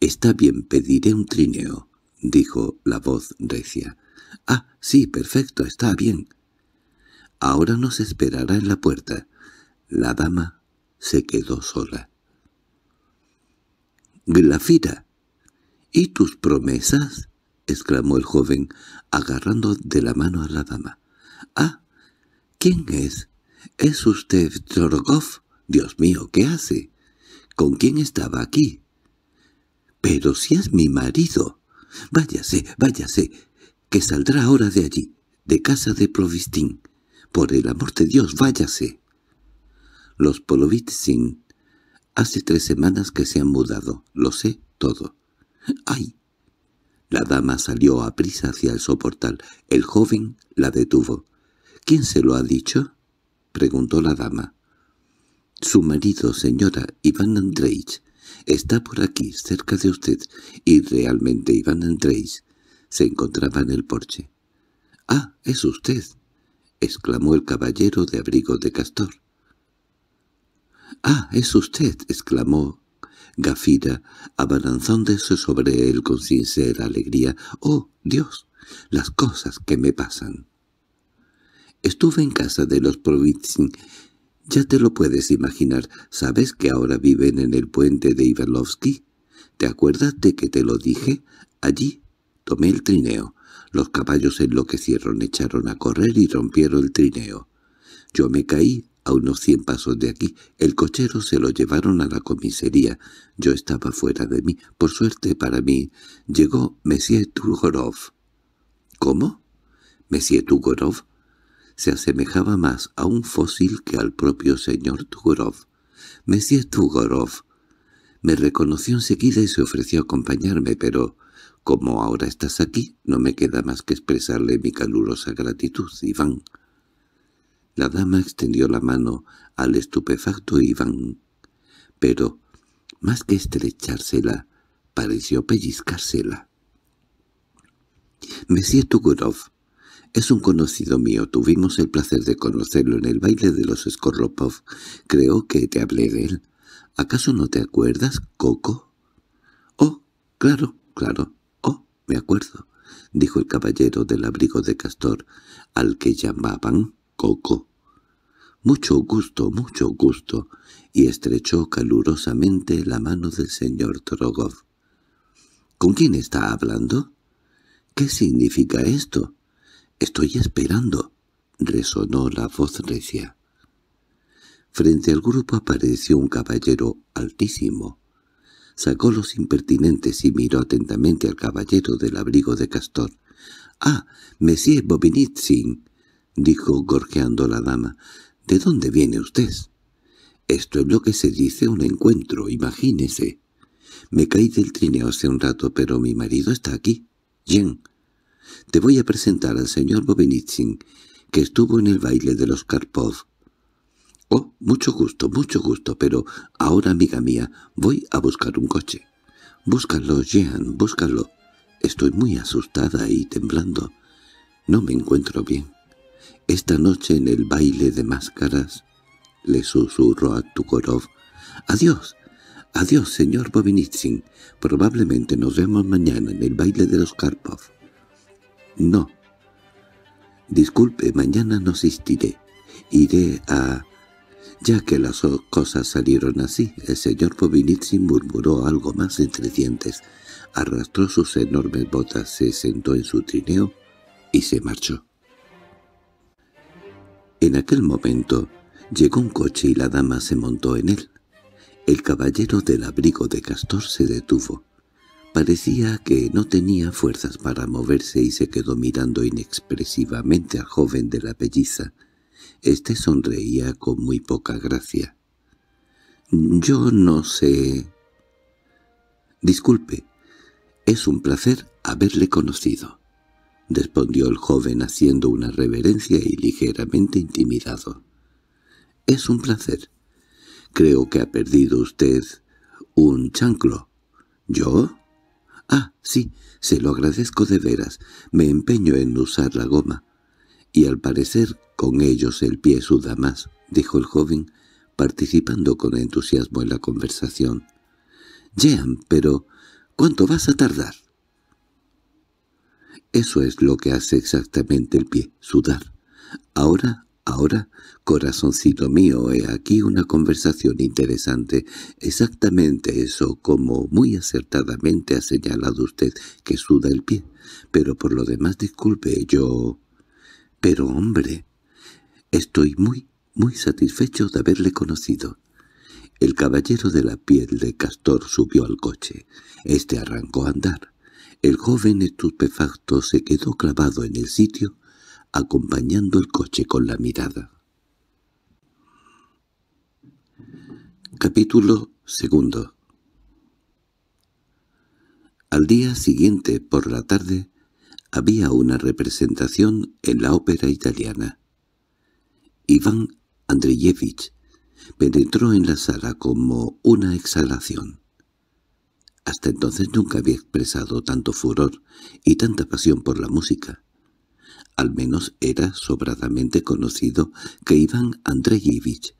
«Está bien, pediré un trineo», dijo la voz recia. «Ah, sí, perfecto, está bien». «Ahora nos esperará en la puerta». La dama se quedó sola. «Glafira, ¿y tus promesas?» —exclamó el joven, agarrando de la mano a la dama. —¡Ah! ¿Quién es? —¿Es usted Dorgov. —Dios mío, ¿qué hace? —¿Con quién estaba aquí? —Pero si es mi marido. —Váyase, váyase, que saldrá ahora de allí, de casa de Provistín. Por el amor de Dios, váyase. Los Polovitsin hace tres semanas que se han mudado, lo sé todo. —¡Ay! La dama salió a prisa hacia el soportal. El joven la detuvo. —¿Quién se lo ha dicho? —preguntó la dama. —Su marido, señora, Iván Andreich. Está por aquí, cerca de usted. Y realmente Iván Andreich se encontraba en el porche. —¡Ah, es usted! —exclamó el caballero de abrigo de castor. —¡Ah, es usted! —exclamó Gafira, abalanzándose sobre él con sincera alegría. —¡Oh, Dios! Las cosas que me pasan. Estuve en casa de los Provitsin. Ya te lo puedes imaginar. ¿Sabes que ahora viven en el puente de Ivalovsky? ¿Te acuerdas de que te lo dije? Allí tomé el trineo. Los caballos enloquecieron, echaron a correr y rompieron el trineo. Yo me caí, a unos cien pasos de aquí. El cochero se lo llevaron a la comisaría. Yo estaba fuera de mí. Por suerte para mí, llegó Monsieur Tugorov. —¿Cómo? —Monsieur Tugorov. Se asemejaba más a un fósil que al propio señor Tugorov. —Monsieur Tugorov. Me reconoció enseguida y se ofreció a acompañarme, pero... Como ahora estás aquí, no me queda más que expresarle mi calurosa gratitud, Iván. La dama extendió la mano al estupefacto Iván, pero, más que estrechársela, pareció pellizcársela. Monsieur Tugurov es un conocido mío. Tuvimos el placer de conocerlo en el baile de los Skorlopov. Creo que te hablé de él. ¿Acaso no te acuerdas, Coco? —Oh, claro, claro. —Oh, me acuerdo —dijo el caballero del abrigo de castor, al que llamaban Coco mucho gusto, mucho gusto, y estrechó calurosamente la mano del señor Trogov. —¿Con quién está hablando? —¿Qué significa esto? —Estoy esperando —resonó la voz recia. Frente al grupo apareció un caballero altísimo. Sacó los impertinentes y miró atentamente al caballero del abrigo de castor. —¡Ah, Monsieur Bobinitzin!», —dijo gorjeando la dama. ¿De dónde viene usted? Esto es lo que se dice un encuentro, imagínese. Me caí del trineo hace un rato, pero mi marido está aquí. Jean. te voy a presentar al señor Bobenitsin, que estuvo en el baile de los Karpov. —Oh, mucho gusto, mucho gusto, pero ahora, amiga mía, voy a buscar un coche. —Búscalo, Jean, búscalo. Estoy muy asustada y temblando. No me encuentro bien. Esta noche en el baile de máscaras, le susurró a Tukorov, «¡Adiós! Adiós, señor Bobinitsin. Probablemente nos vemos mañana en el baile de los Karpov». «No». «Disculpe, mañana no asistiré. Iré a...» Ya que las cosas salieron así, el señor Bobinitsin murmuró algo más entre dientes, arrastró sus enormes botas, se sentó en su trineo y se marchó. En aquel momento llegó un coche y la dama se montó en él. El caballero del abrigo de castor se detuvo. Parecía que no tenía fuerzas para moverse y se quedó mirando inexpresivamente al joven de la pelliza. Este sonreía con muy poca gracia. «Yo no sé...» «Disculpe, es un placer haberle conocido». —respondió el joven haciendo una reverencia y ligeramente intimidado—. Es un placer. Creo que ha perdido usted un chanclo. —¿Yo? —Ah, sí, se lo agradezco de veras. Me empeño en usar la goma. —Y al parecer con ellos el pie suda más —dijo el joven, participando con entusiasmo en la conversación. —Jean, pero ¿cuánto vas a tardar? Eso es lo que hace exactamente el pie, sudar. Ahora, ahora, corazoncito mío, he aquí una conversación interesante. Exactamente eso, como muy acertadamente ha señalado usted, que suda el pie. Pero por lo demás, disculpe, yo... Pero, hombre, estoy muy, muy satisfecho de haberle conocido. El caballero de la piel de castor subió al coche. Este arrancó a andar. El joven estupefacto se quedó clavado en el sitio, acompañando el coche con la mirada. Capítulo segundo Al día siguiente, por la tarde, había una representación en la ópera italiana. Iván Andreyevich penetró en la sala como una exhalación. Hasta entonces nunca había expresado tanto furor y tanta pasión por la música. Al menos era sobradamente conocido que Iván Andreyevich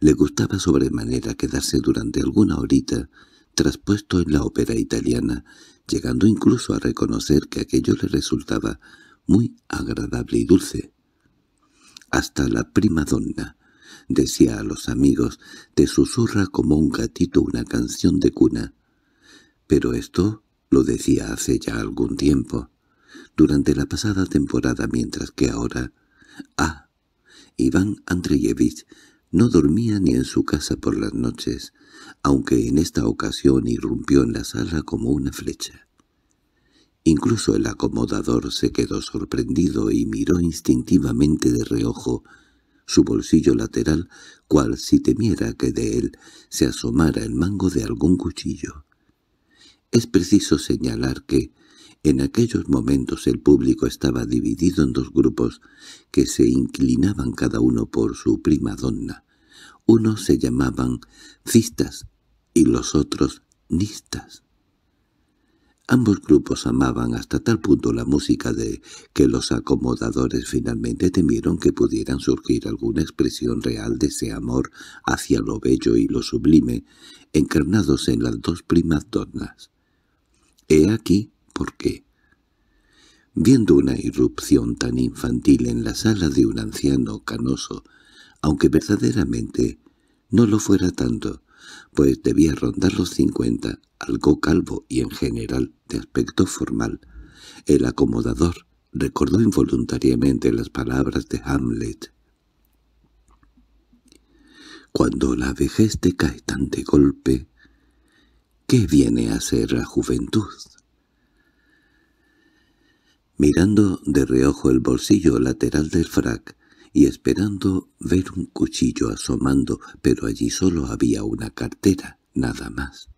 le gustaba sobremanera quedarse durante alguna horita traspuesto en la ópera italiana, llegando incluso a reconocer que aquello le resultaba muy agradable y dulce. Hasta la prima donna, decía a los amigos, te susurra como un gatito una canción de cuna, pero esto lo decía hace ya algún tiempo, durante la pasada temporada, mientras que ahora... Ah, Iván Andreyevich no dormía ni en su casa por las noches, aunque en esta ocasión irrumpió en la sala como una flecha. Incluso el acomodador se quedó sorprendido y miró instintivamente de reojo su bolsillo lateral, cual si temiera que de él se asomara el mango de algún cuchillo. Es preciso señalar que, en aquellos momentos el público estaba dividido en dos grupos que se inclinaban cada uno por su prima donna. Unos se llamaban cistas y los otros nistas. Ambos grupos amaban hasta tal punto la música de que los acomodadores finalmente temieron que pudieran surgir alguna expresión real de ese amor hacia lo bello y lo sublime, encarnados en las dos primas donnas. He aquí por qué. Viendo una irrupción tan infantil en la sala de un anciano canoso, aunque verdaderamente no lo fuera tanto, pues debía rondar los cincuenta, algo calvo y en general de aspecto formal, el acomodador recordó involuntariamente las palabras de Hamlet. Cuando la vejez te cae tan de golpe, ¿Qué viene a ser la juventud? Mirando de reojo el bolsillo lateral del frac y esperando ver un cuchillo asomando, pero allí solo había una cartera, nada más.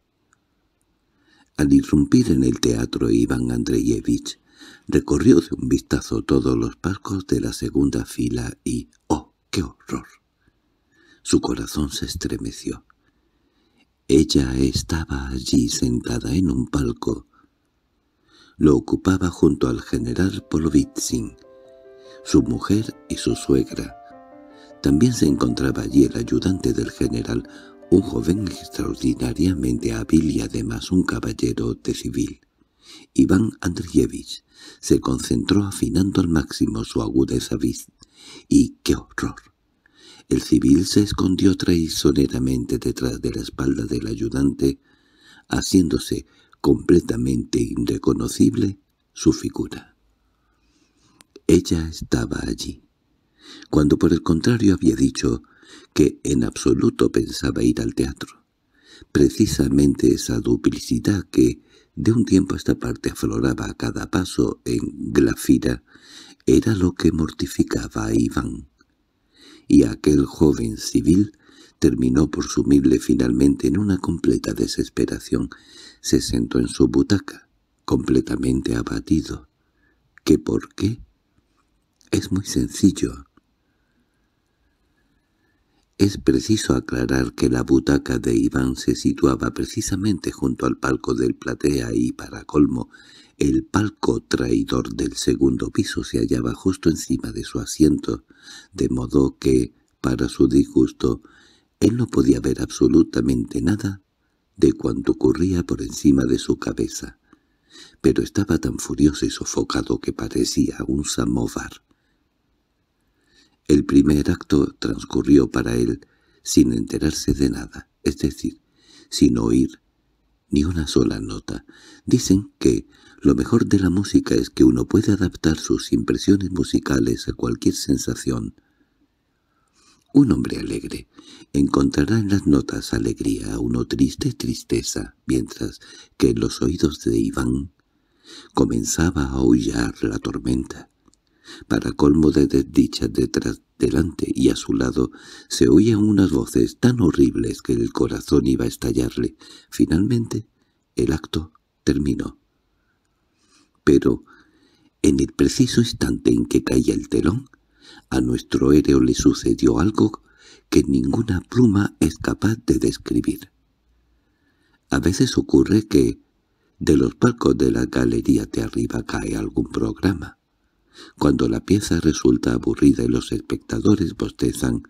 Al irrumpir en el teatro Iván Andreyevich recorrió de un vistazo todos los palcos de la segunda fila y ¡oh, qué horror! Su corazón se estremeció. Ella estaba allí sentada en un palco. Lo ocupaba junto al general Polovitsin, su mujer y su suegra. También se encontraba allí el ayudante del general, un joven extraordinariamente hábil y además un caballero de civil. Iván Andrievich se concentró afinando al máximo su agudeza viz. ¡Y qué horror! El civil se escondió traicioneramente detrás de la espalda del ayudante, haciéndose completamente irreconocible su figura. Ella estaba allí, cuando por el contrario había dicho que en absoluto pensaba ir al teatro. Precisamente esa duplicidad que de un tiempo a esta parte afloraba a cada paso en Glafira era lo que mortificaba a Iván y aquel joven civil terminó por sumirle finalmente en una completa desesperación. Se sentó en su butaca, completamente abatido. ¿Qué por qué? Es muy sencillo. Es preciso aclarar que la butaca de Iván se situaba precisamente junto al palco del platea y, para colmo, el palco traidor del segundo piso se hallaba justo encima de su asiento, de modo que, para su disgusto, él no podía ver absolutamente nada de cuanto ocurría por encima de su cabeza. Pero estaba tan furioso y sofocado que parecía un samovar. El primer acto transcurrió para él sin enterarse de nada, es decir, sin oír ni una sola nota. Dicen que, lo mejor de la música es que uno puede adaptar sus impresiones musicales a cualquier sensación. Un hombre alegre encontrará en las notas alegría, a uno triste tristeza, mientras que en los oídos de Iván comenzaba a aullar la tormenta. Para colmo de desdicha detrás, delante y a su lado se oían unas voces tan horribles que el corazón iba a estallarle. Finalmente el acto terminó pero en el preciso instante en que caía el telón, a nuestro héroe le sucedió algo que ninguna pluma es capaz de describir. A veces ocurre que de los palcos de la galería de arriba cae algún programa. Cuando la pieza resulta aburrida y los espectadores bostezan,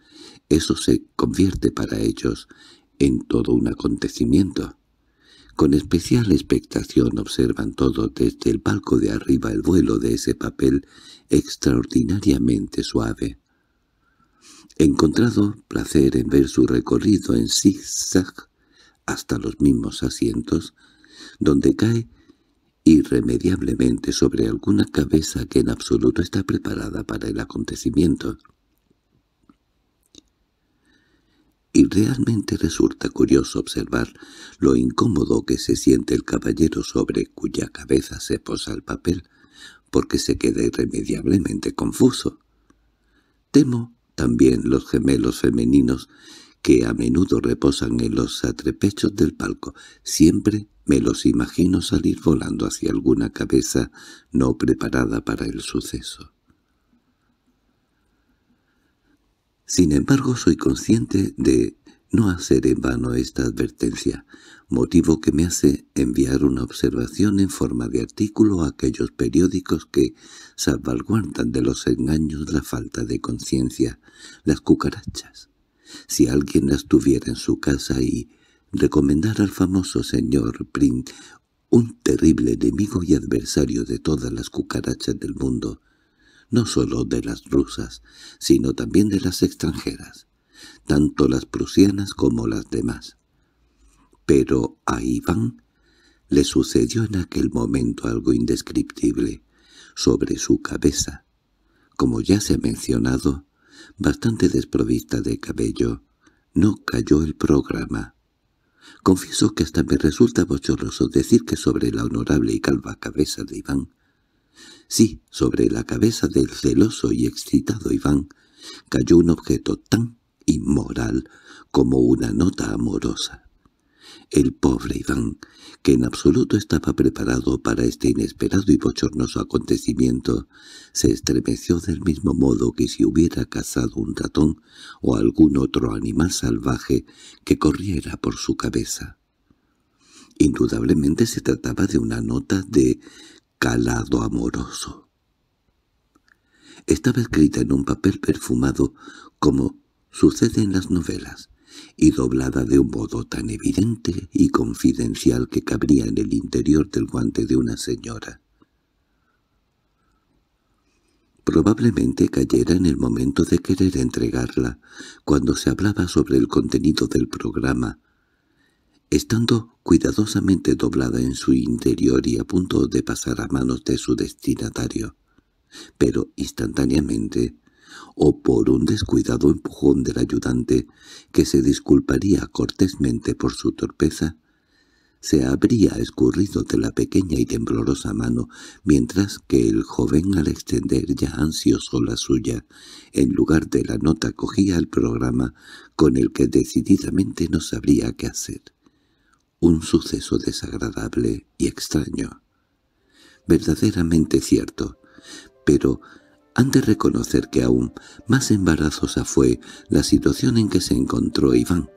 eso se convierte para ellos en todo un acontecimiento. Con especial expectación observan todo desde el palco de arriba el vuelo de ese papel extraordinariamente suave. He encontrado placer en ver su recorrido en zigzag hasta los mismos asientos, donde cae irremediablemente sobre alguna cabeza que en absoluto está preparada para el acontecimiento. y realmente resulta curioso observar lo incómodo que se siente el caballero sobre cuya cabeza se posa el papel, porque se queda irremediablemente confuso. Temo también los gemelos femeninos que a menudo reposan en los atrepechos del palco. Siempre me los imagino salir volando hacia alguna cabeza no preparada para el suceso. Sin embargo, soy consciente de no hacer en vano esta advertencia, motivo que me hace enviar una observación en forma de artículo a aquellos periódicos que salvaguardan de los engaños la falta de conciencia, las cucarachas. Si alguien las tuviera en su casa y recomendara al famoso señor Print, un terrible enemigo y adversario de todas las cucarachas del mundo, no solo de las rusas, sino también de las extranjeras, tanto las prusianas como las demás. Pero a Iván le sucedió en aquel momento algo indescriptible sobre su cabeza, como ya se ha mencionado, bastante desprovista de cabello, no cayó el programa. Confieso que hasta me resulta bochorroso decir que sobre la honorable y calva cabeza de Iván Sí, sobre la cabeza del celoso y excitado Iván cayó un objeto tan inmoral como una nota amorosa. El pobre Iván, que en absoluto estaba preparado para este inesperado y bochornoso acontecimiento, se estremeció del mismo modo que si hubiera cazado un ratón o algún otro animal salvaje que corriera por su cabeza. Indudablemente se trataba de una nota de calado amoroso. Estaba escrita en un papel perfumado como sucede en las novelas, y doblada de un modo tan evidente y confidencial que cabría en el interior del guante de una señora. Probablemente cayera en el momento de querer entregarla, cuando se hablaba sobre el contenido del programa, estando cuidadosamente doblada en su interior y a punto de pasar a manos de su destinatario. Pero instantáneamente, o por un descuidado empujón del ayudante, que se disculparía cortésmente por su torpeza, se habría escurrido de la pequeña y temblorosa mano, mientras que el joven al extender ya ansioso la suya, en lugar de la nota cogía el programa con el que decididamente no sabría qué hacer un suceso desagradable y extraño. Verdaderamente cierto, pero han de reconocer que aún más embarazosa fue la situación en que se encontró Iván.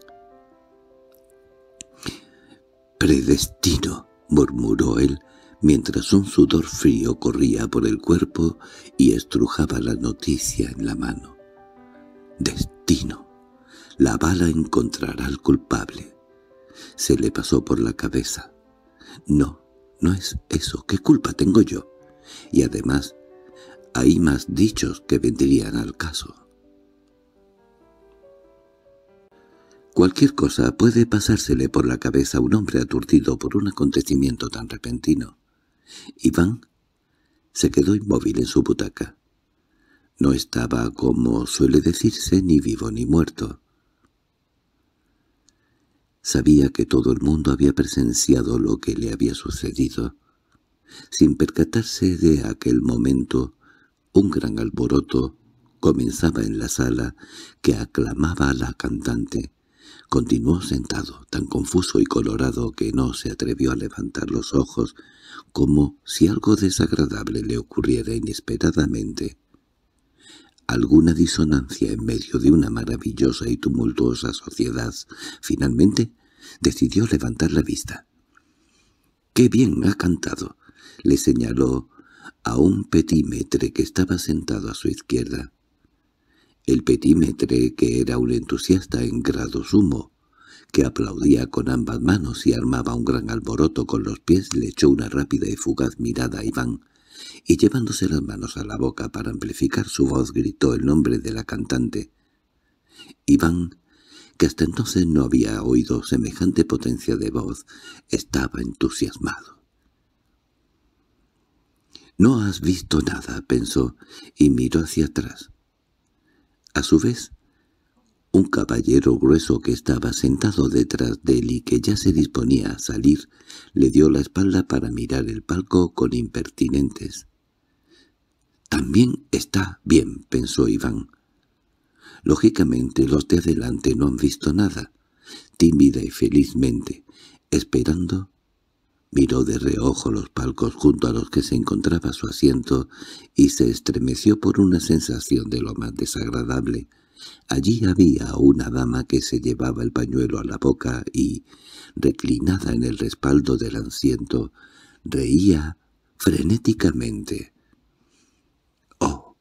«Predestino», murmuró él, mientras un sudor frío corría por el cuerpo y estrujaba la noticia en la mano. «Destino. La bala encontrará al culpable» se le pasó por la cabeza. No, no es eso. ¿Qué culpa tengo yo? Y además, hay más dichos que vendrían al caso. Cualquier cosa puede pasársele por la cabeza a un hombre aturdido por un acontecimiento tan repentino. Iván se quedó inmóvil en su butaca. No estaba, como suele decirse, ni vivo ni muerto. Sabía que todo el mundo había presenciado lo que le había sucedido. Sin percatarse de aquel momento, un gran alboroto comenzaba en la sala que aclamaba a la cantante. Continuó sentado, tan confuso y colorado que no se atrevió a levantar los ojos, como si algo desagradable le ocurriera inesperadamente alguna disonancia en medio de una maravillosa y tumultuosa sociedad, finalmente decidió levantar la vista. —¡Qué bien ha cantado! —le señaló a un petímetre que estaba sentado a su izquierda. El petímetre, que era un entusiasta en grado sumo, que aplaudía con ambas manos y armaba un gran alboroto con los pies, le echó una rápida y fugaz mirada a Iván, y llevándose las manos a la boca para amplificar su voz gritó el nombre de la cantante. Iván, que hasta entonces no había oído semejante potencia de voz, estaba entusiasmado. «No has visto nada», pensó, y miró hacia atrás. A su vez, un caballero grueso que estaba sentado detrás de él y que ya se disponía a salir, le dio la espalda para mirar el palco con impertinentes. «También está bien», pensó Iván. Lógicamente los de adelante no han visto nada. Tímida y felizmente, esperando, miró de reojo los palcos junto a los que se encontraba su asiento y se estremeció por una sensación de lo más desagradable, Allí había una dama que se llevaba el pañuelo a la boca y, reclinada en el respaldo del asiento, reía frenéticamente. —¡Oh!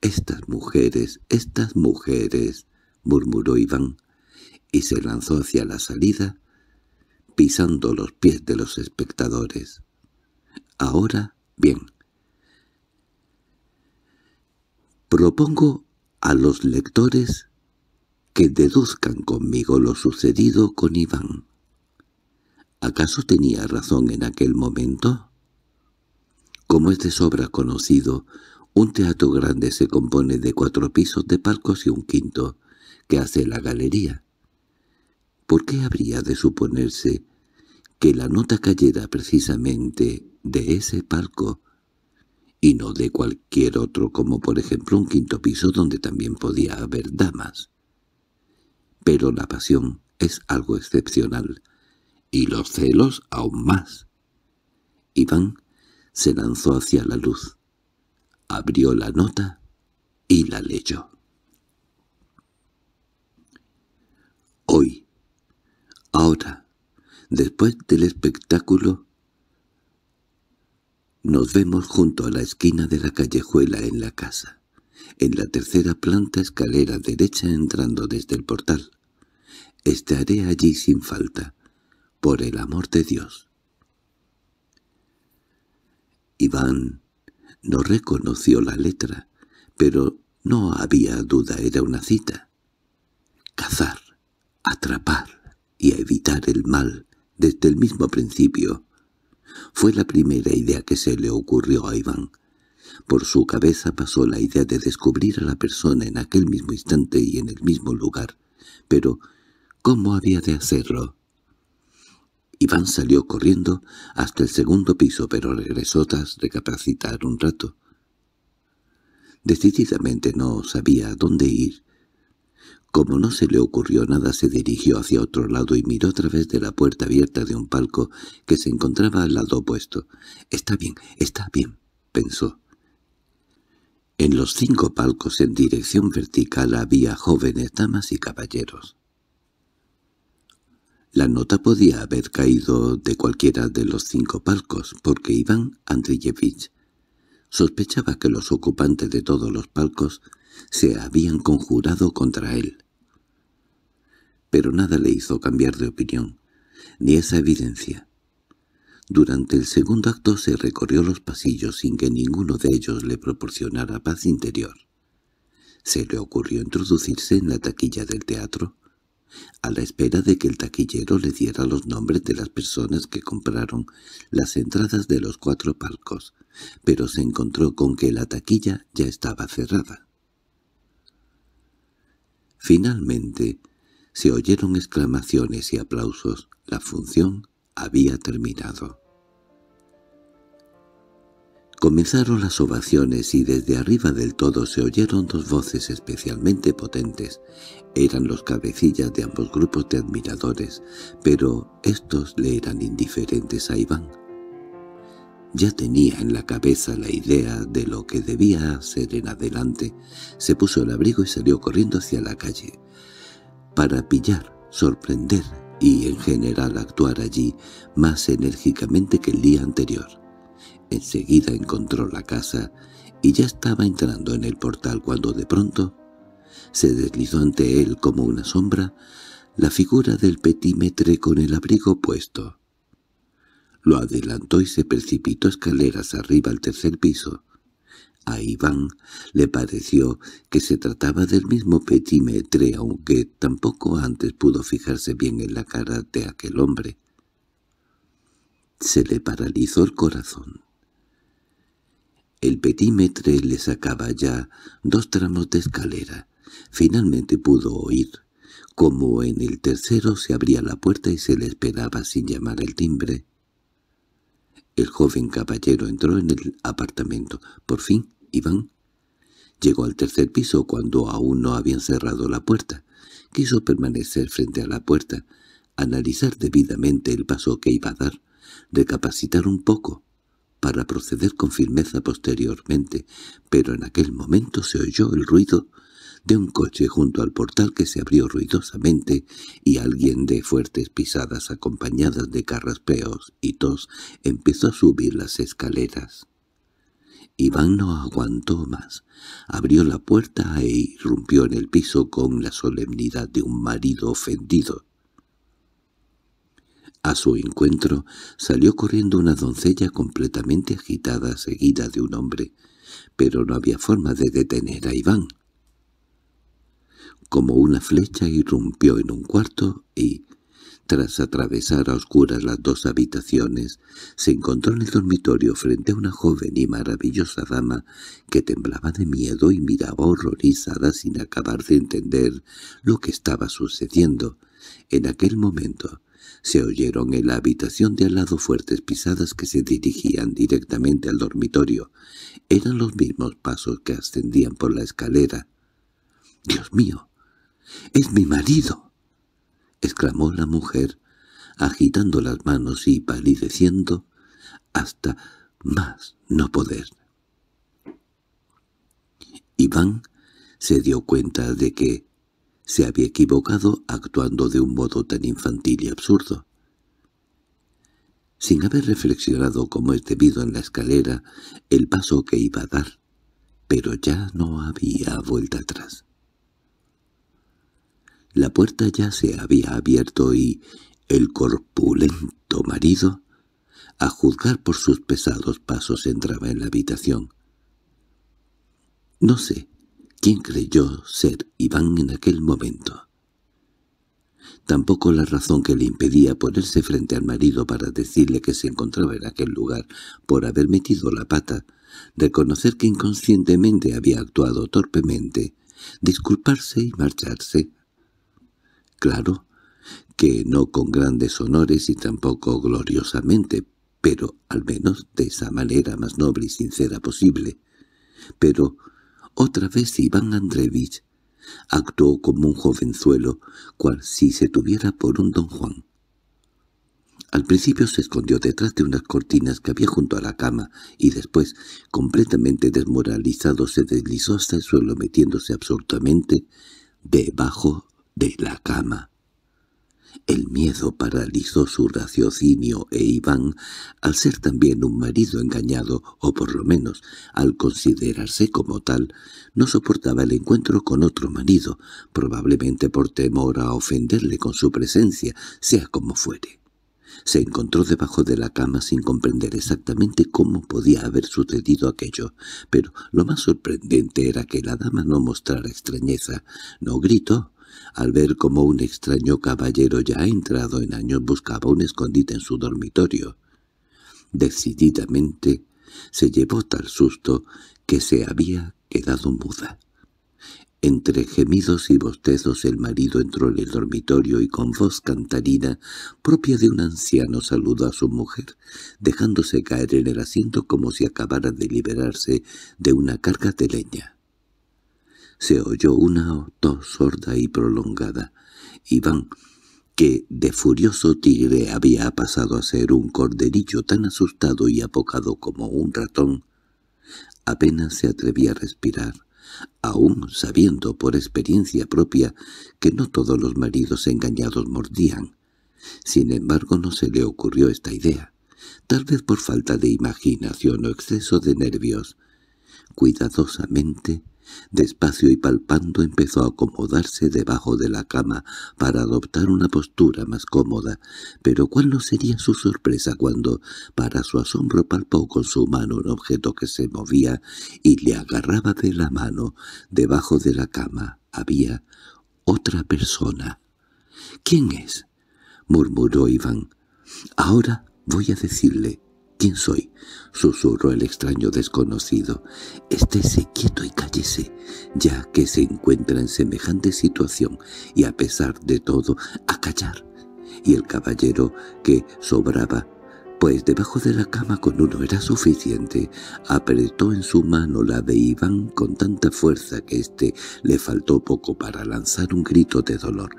Estas mujeres, estas mujeres —murmuró Iván, y se lanzó hacia la salida, pisando los pies de los espectadores. Ahora, bien. Propongo a los lectores que deduzcan conmigo lo sucedido con Iván. ¿Acaso tenía razón en aquel momento? Como es de sobra conocido, un teatro grande se compone de cuatro pisos de palcos y un quinto, que hace la galería. ¿Por qué habría de suponerse que la nota cayera precisamente de ese palco y no de cualquier otro como por ejemplo un quinto piso donde también podía haber damas. Pero la pasión es algo excepcional, y los celos aún más. Iván se lanzó hacia la luz, abrió la nota y la leyó. Hoy, ahora, después del espectáculo, nos vemos junto a la esquina de la callejuela en la casa, en la tercera planta escalera derecha entrando desde el portal. Estaré allí sin falta, por el amor de Dios. Iván no reconoció la letra, pero no había duda, era una cita. Cazar, atrapar y evitar el mal desde el mismo principio fue la primera idea que se le ocurrió a Iván. Por su cabeza pasó la idea de descubrir a la persona en aquel mismo instante y en el mismo lugar. Pero, ¿cómo había de hacerlo? Iván salió corriendo hasta el segundo piso, pero regresó tras recapacitar un rato. Decididamente no sabía dónde ir como no se le ocurrió nada se dirigió hacia otro lado y miró a través de la puerta abierta de un palco que se encontraba al lado opuesto. «Está bien, está bien», pensó. En los cinco palcos en dirección vertical había jóvenes damas y caballeros. La nota podía haber caído de cualquiera de los cinco palcos, porque Iván Andrievich sospechaba que los ocupantes de todos los palcos se habían conjurado contra él. Pero nada le hizo cambiar de opinión, ni esa evidencia. Durante el segundo acto se recorrió los pasillos sin que ninguno de ellos le proporcionara paz interior. Se le ocurrió introducirse en la taquilla del teatro, a la espera de que el taquillero le diera los nombres de las personas que compraron las entradas de los cuatro palcos, pero se encontró con que la taquilla ya estaba cerrada. Finalmente se oyeron exclamaciones y aplausos. La función había terminado. Comenzaron las ovaciones y desde arriba del todo se oyeron dos voces especialmente potentes. Eran los cabecillas de ambos grupos de admiradores, pero estos le eran indiferentes a Iván. Ya tenía en la cabeza la idea de lo que debía hacer en adelante. Se puso el abrigo y salió corriendo hacia la calle. Para pillar, sorprender y en general actuar allí más enérgicamente que el día anterior. Enseguida encontró la casa y ya estaba entrando en el portal cuando de pronto se deslizó ante él como una sombra la figura del petímetre con el abrigo puesto. Lo adelantó y se precipitó escaleras arriba al tercer piso. A Iván le pareció que se trataba del mismo petimetre, aunque tampoco antes pudo fijarse bien en la cara de aquel hombre. Se le paralizó el corazón. El petimetre le sacaba ya dos tramos de escalera. Finalmente pudo oír, como en el tercero se abría la puerta y se le esperaba sin llamar el timbre. El joven caballero entró en el apartamento. Por fin, Iván llegó al tercer piso cuando aún no habían cerrado la puerta. Quiso permanecer frente a la puerta, analizar debidamente el paso que iba a dar, recapacitar un poco para proceder con firmeza posteriormente, pero en aquel momento se oyó el ruido de un coche junto al portal que se abrió ruidosamente y alguien de fuertes pisadas acompañadas de carraspeos y tos empezó a subir las escaleras. Iván no aguantó más. Abrió la puerta e irrumpió en el piso con la solemnidad de un marido ofendido. A su encuentro salió corriendo una doncella completamente agitada seguida de un hombre, pero no había forma de detener a Iván como una flecha irrumpió en un cuarto y, tras atravesar a oscuras las dos habitaciones, se encontró en el dormitorio frente a una joven y maravillosa dama que temblaba de miedo y miraba horrorizada sin acabar de entender lo que estaba sucediendo. En aquel momento se oyeron en la habitación de al lado fuertes pisadas que se dirigían directamente al dormitorio. Eran los mismos pasos que ascendían por la escalera. —¡Dios mío! —¡Es mi marido! —exclamó la mujer, agitando las manos y palideciendo hasta más no poder. Iván se dio cuenta de que se había equivocado actuando de un modo tan infantil y absurdo. Sin haber reflexionado como es debido en la escalera el paso que iba a dar, pero ya no había vuelta atrás. La puerta ya se había abierto y el corpulento marido, a juzgar por sus pesados pasos, entraba en la habitación. No sé quién creyó ser Iván en aquel momento. Tampoco la razón que le impedía ponerse frente al marido para decirle que se encontraba en aquel lugar por haber metido la pata, reconocer que inconscientemente había actuado torpemente, disculparse y marcharse, claro, que no con grandes honores y tampoco gloriosamente, pero al menos de esa manera más noble y sincera posible. Pero otra vez Iván Andrevich actuó como un jovenzuelo, cual si se tuviera por un don Juan. Al principio se escondió detrás de unas cortinas que había junto a la cama y después, completamente desmoralizado, se deslizó hasta el suelo metiéndose absolutamente debajo de la cama. El miedo paralizó su raciocinio e Iván, al ser también un marido engañado, o por lo menos al considerarse como tal, no soportaba el encuentro con otro marido, probablemente por temor a ofenderle con su presencia, sea como fuere. Se encontró debajo de la cama sin comprender exactamente cómo podía haber sucedido aquello, pero lo más sorprendente era que la dama no mostrara extrañeza, no gritó, al ver cómo un extraño caballero ya entrado en años buscaba un escondite en su dormitorio. Decididamente se llevó tal susto que se había quedado muda. Entre gemidos y bostezos el marido entró en el dormitorio y con voz cantarina propia de un anciano saludó a su mujer, dejándose caer en el asiento como si acabara de liberarse de una carga de leña se oyó una tos sorda y prolongada. Iván, que de furioso tigre había pasado a ser un corderillo tan asustado y apocado como un ratón, apenas se atrevía a respirar, aún sabiendo por experiencia propia que no todos los maridos engañados mordían. Sin embargo, no se le ocurrió esta idea, tal vez por falta de imaginación o exceso de nervios. Cuidadosamente Despacio y palpando empezó a acomodarse debajo de la cama para adoptar una postura más cómoda, pero cuál no sería su sorpresa cuando, para su asombro, palpó con su mano un objeto que se movía y le agarraba de la mano. Debajo de la cama había otra persona. —¿Quién es? —murmuró Iván. —Ahora voy a decirle —¿Quién soy? —susurró el extraño desconocido. —Estése quieto y cállese, ya que se encuentra en semejante situación, y a pesar de todo, a callar. Y el caballero, que sobraba, pues debajo de la cama con uno era suficiente, apretó en su mano la de Iván con tanta fuerza que éste le faltó poco para lanzar un grito de dolor.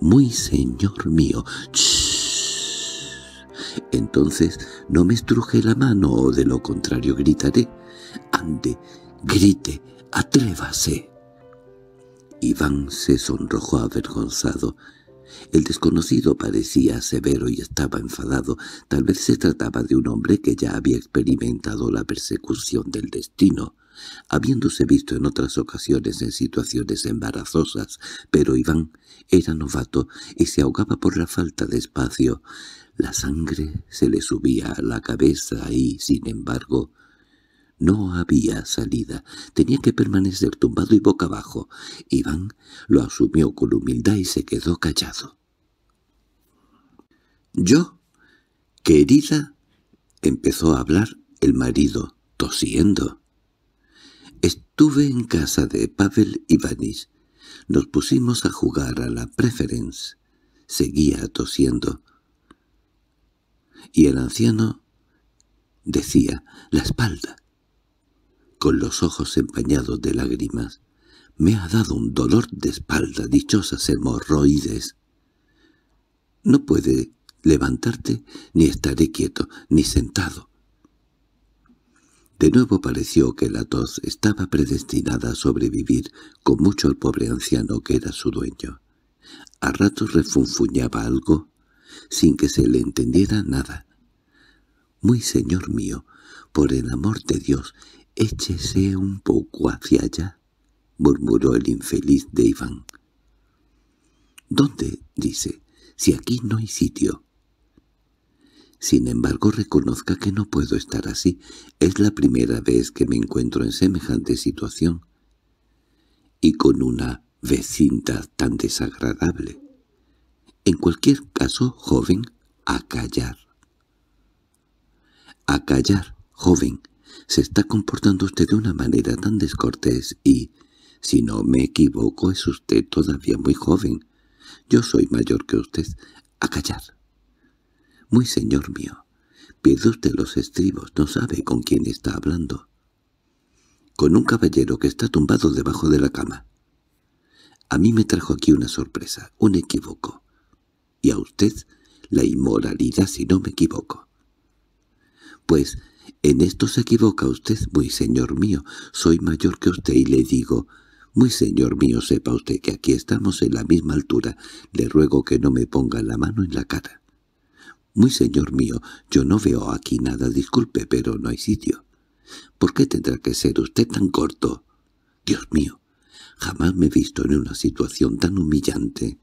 —¡Muy señor mío! Entonces no me estruje la mano o de lo contrario gritaré. Ande, grite, atrévase. Iván se sonrojó avergonzado. El desconocido parecía severo y estaba enfadado. Tal vez se trataba de un hombre que ya había experimentado la persecución del destino, habiéndose visto en otras ocasiones en situaciones embarazosas, pero Iván era novato y se ahogaba por la falta de espacio. La sangre se le subía a la cabeza y, sin embargo, no había salida. Tenía que permanecer tumbado y boca abajo. Iván lo asumió con humildad y se quedó callado. —¿Yo? —Querida —empezó a hablar el marido, tosiendo. —Estuve en casa de Pavel Ivánich. Nos pusimos a jugar a la preference. Seguía tosiendo y el anciano decía «La espalda». Con los ojos empañados de lágrimas, me ha dado un dolor de espalda, dichosas hemorroides. No puede levantarte, ni estaré quieto, ni sentado. De nuevo pareció que la tos estaba predestinada a sobrevivir con mucho al pobre anciano que era su dueño. A ratos refunfuñaba algo sin que se le entendiera nada. «Muy señor mío, por el amor de Dios, échese un poco hacia allá», murmuró el infeliz de Iván. «¿Dónde?» dice. «Si aquí no hay sitio». Sin embargo, reconozca que no puedo estar así. Es la primera vez que me encuentro en semejante situación. Y con una vecindad tan desagradable. En cualquier caso, joven, a callar. A callar, joven. Se está comportando usted de una manera tan descortés y, si no me equivoco, es usted todavía muy joven. Yo soy mayor que usted. A callar. Muy señor mío, pierde usted los estribos, no sabe con quién está hablando. Con un caballero que está tumbado debajo de la cama. A mí me trajo aquí una sorpresa, un equívoco y a usted la inmoralidad si no me equivoco. Pues en esto se equivoca usted, muy señor mío, soy mayor que usted y le digo, muy señor mío, sepa usted que aquí estamos en la misma altura, le ruego que no me ponga la mano en la cara. Muy señor mío, yo no veo aquí nada, disculpe, pero no hay sitio. ¿Por qué tendrá que ser usted tan corto? Dios mío, jamás me he visto en una situación tan humillante.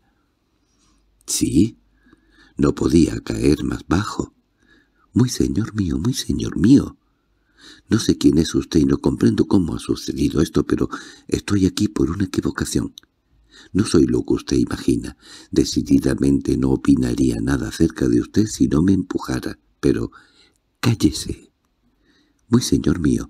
Sí, no podía caer más bajo. Muy señor mío, muy señor mío. No sé quién es usted y no comprendo cómo ha sucedido esto, pero estoy aquí por una equivocación. No soy lo que usted imagina. Decididamente no opinaría nada acerca de usted si no me empujara, pero cállese. Muy señor mío,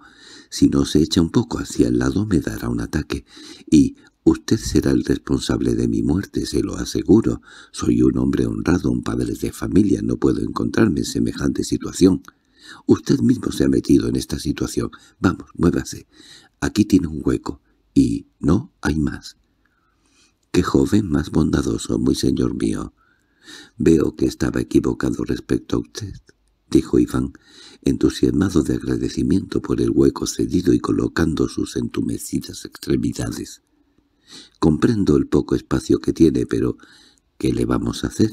si no se echa un poco hacia el lado me dará un ataque, y usted será el responsable de mi muerte, se lo aseguro. Soy un hombre honrado, un padre de familia, no puedo encontrarme en semejante situación. Usted mismo se ha metido en esta situación. Vamos, muévase. Aquí tiene un hueco, y no hay más. —¡Qué joven más bondadoso, muy señor mío! Veo que estaba equivocado respecto a usted dijo Iván, entusiasmado de agradecimiento por el hueco cedido y colocando sus entumecidas extremidades. Comprendo el poco espacio que tiene, pero ¿qué le vamos a hacer?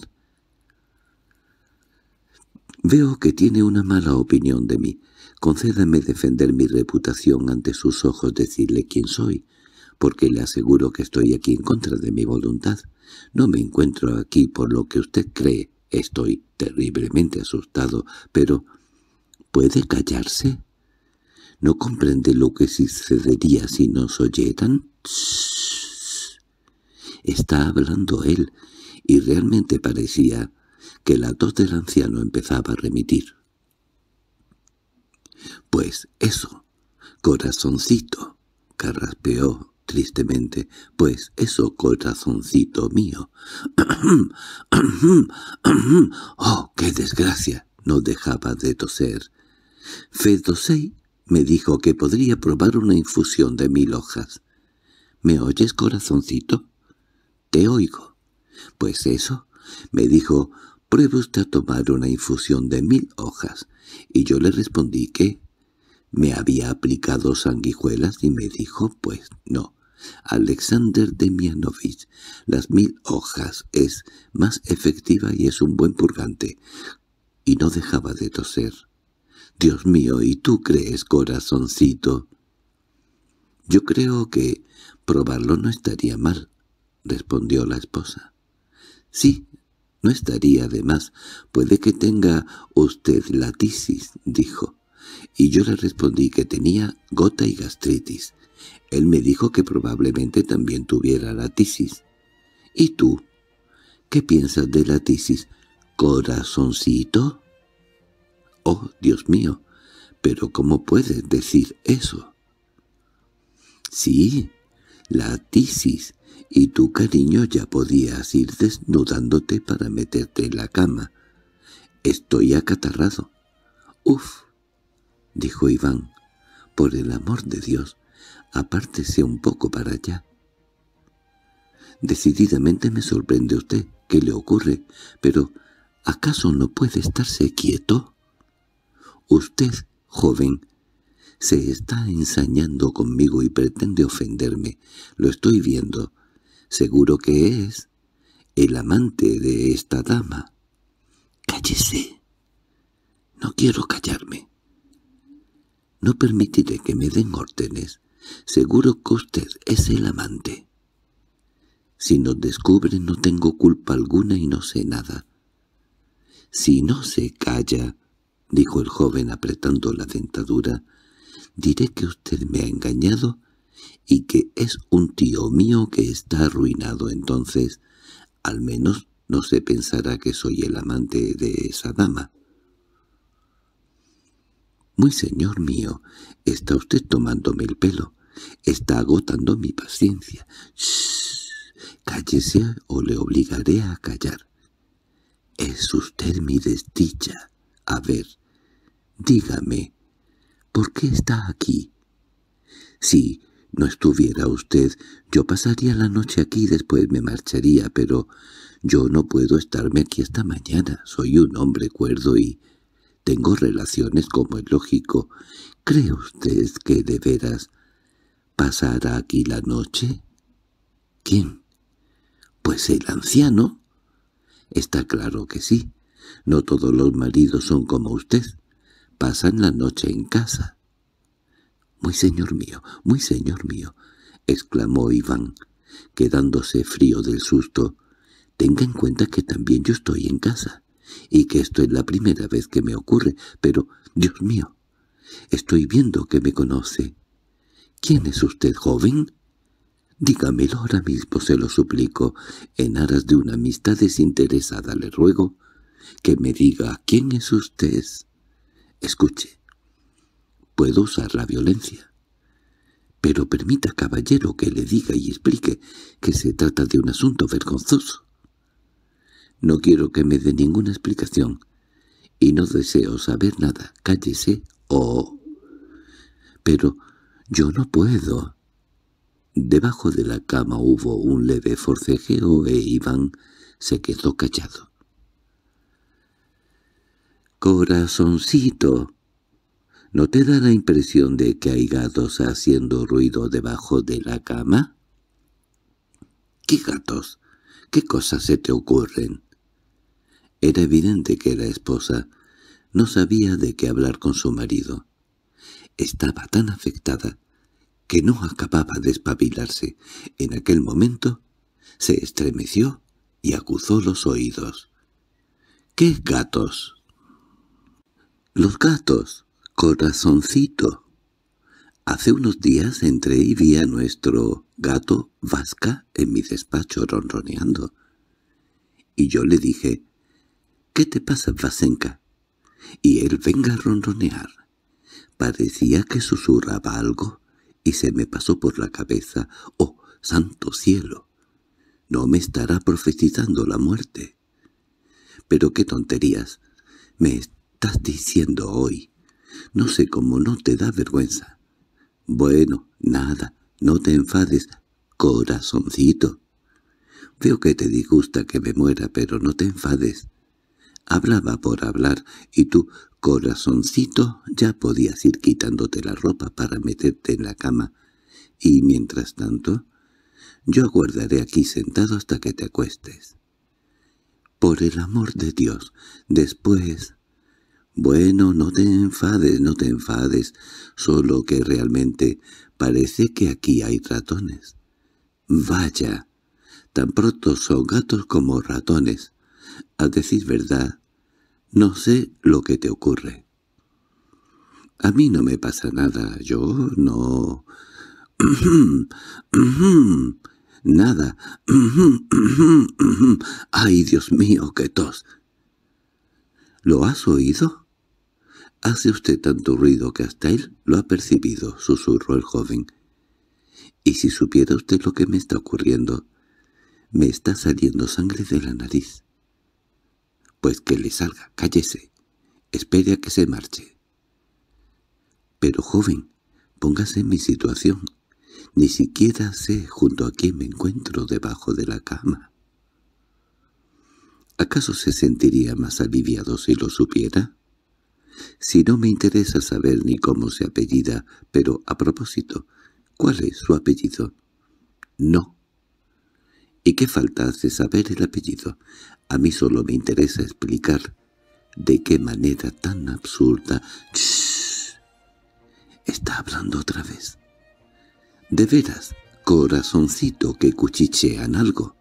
Veo que tiene una mala opinión de mí. Concédame defender mi reputación ante sus ojos, decirle quién soy, porque le aseguro que estoy aquí en contra de mi voluntad. No me encuentro aquí por lo que usted cree, Estoy terriblemente asustado, pero ¿puede callarse? ¿No comprende lo que sucedería si nos oyeran? Está hablando él, y realmente parecía que la tos del anciano empezaba a remitir. —Pues eso, corazoncito —carraspeó tristemente, pues eso, corazoncito mío. ¡Oh, qué desgracia! No dejaba de toser. Fedosei me dijo que podría probar una infusión de mil hojas. —¿Me oyes, corazoncito? —Te oigo. —Pues eso, me dijo, pruebe usted a tomar una infusión de mil hojas. Y yo le respondí que, me había aplicado sanguijuelas y me dijo, pues no. Alexander Demianovich, las mil hojas es más efectiva y es un buen purgante. Y no dejaba de toser. Dios mío, ¿y tú crees, corazoncito? Yo creo que probarlo no estaría mal, respondió la esposa. Sí, no estaría de más. Puede que tenga usted la tisis, dijo y yo le respondí que tenía gota y gastritis. Él me dijo que probablemente también tuviera la tisis. ¿Y tú? ¿Qué piensas de la tisis? ¿Corazoncito? Oh, Dios mío, pero ¿cómo puedes decir eso? Sí, la tisis, y tu cariño ya podías ir desnudándote para meterte en la cama. Estoy acatarrado. Uf, —dijo Iván—, por el amor de Dios, apártese un poco para allá. —Decididamente me sorprende usted. ¿Qué le ocurre? Pero, ¿acaso no puede estarse quieto? Usted, joven, se está ensañando conmigo y pretende ofenderme. Lo estoy viendo. Seguro que es el amante de esta dama. —¡Cállese! —No quiero callarme. No permitiré que me den órdenes. Seguro que usted es el amante. Si nos descubren no tengo culpa alguna y no sé nada. Si no se calla, dijo el joven apretando la dentadura, diré que usted me ha engañado y que es un tío mío que está arruinado entonces. Al menos no se pensará que soy el amante de esa dama. Muy señor mío, está usted tomándome el pelo. Está agotando mi paciencia. Shh, cállese o le obligaré a callar. Es usted mi desdicha. A ver, dígame, ¿por qué está aquí? Si no estuviera usted, yo pasaría la noche aquí y después me marcharía, pero yo no puedo estarme aquí esta mañana. Soy un hombre cuerdo y tengo relaciones como es lógico. ¿Cree usted que de veras pasará aquí la noche? ¿Quién? Pues el anciano. Está claro que sí. No todos los maridos son como usted. Pasan la noche en casa. —Muy señor mío, muy señor mío —exclamó Iván, quedándose frío del susto—, tenga en cuenta que también yo estoy en casa y que esto es la primera vez que me ocurre, pero, Dios mío, estoy viendo que me conoce. ¿Quién es usted, joven? Dígamelo ahora mismo, se lo suplico, en aras de una amistad desinteresada le ruego que me diga quién es usted. Escuche, puedo usar la violencia. Pero permita, caballero, que le diga y explique que se trata de un asunto vergonzoso. No quiero que me dé ninguna explicación. Y no deseo saber nada. Cállese o... Pero yo no puedo. Debajo de la cama hubo un leve forcejeo e Iván se quedó callado. —¡Corazoncito! ¿No te da la impresión de que hay gatos haciendo ruido debajo de la cama? —¿Qué gatos? ¿Qué cosas se te ocurren? Era evidente que la esposa no sabía de qué hablar con su marido. Estaba tan afectada que no acababa de espabilarse. En aquel momento se estremeció y acuzó los oídos. —¿Qué gatos? —Los gatos, corazoncito. Hace unos días entré y vi a nuestro gato Vasca en mi despacho ronroneando. Y yo le dije, —¿Qué te pasa, Vasenka? Y él venga a ronronear. Parecía que susurraba algo y se me pasó por la cabeza. —¡Oh, santo cielo! No me estará profetizando la muerte. —Pero qué tonterías me estás diciendo hoy. No sé cómo no te da vergüenza. Bueno, nada, no te enfades, corazoncito. Veo que te disgusta que me muera, pero no te enfades. Hablaba por hablar, y tu corazoncito, ya podías ir quitándote la ropa para meterte en la cama. Y mientras tanto, yo aguardaré aquí sentado hasta que te acuestes. Por el amor de Dios, después... Bueno, no te enfades, no te enfades, solo que realmente parece que aquí hay ratones. Vaya, tan pronto son gatos como ratones. A decir verdad, no sé lo que te ocurre. A mí no me pasa nada, yo no... nada. ¡Ay, Dios mío, qué tos! ¿Lo has oído? Hace usted tanto ruido que hasta él lo ha percibido, susurró el joven. Y si supiera usted lo que me está ocurriendo, me está saliendo sangre de la nariz. Pues que le salga, cállese. Espere a que se marche. Pero joven, póngase en mi situación. Ni siquiera sé junto a quién me encuentro debajo de la cama. ¿Acaso se sentiría más aliviado si lo supiera? Si no me interesa saber ni cómo se apellida, pero a propósito, ¿cuál es su apellido? No, ¿Y qué falta hace saber el apellido? A mí solo me interesa explicar de qué manera tan absurda... ¡Shh! Está hablando otra vez. De veras, corazoncito, que cuchichean algo.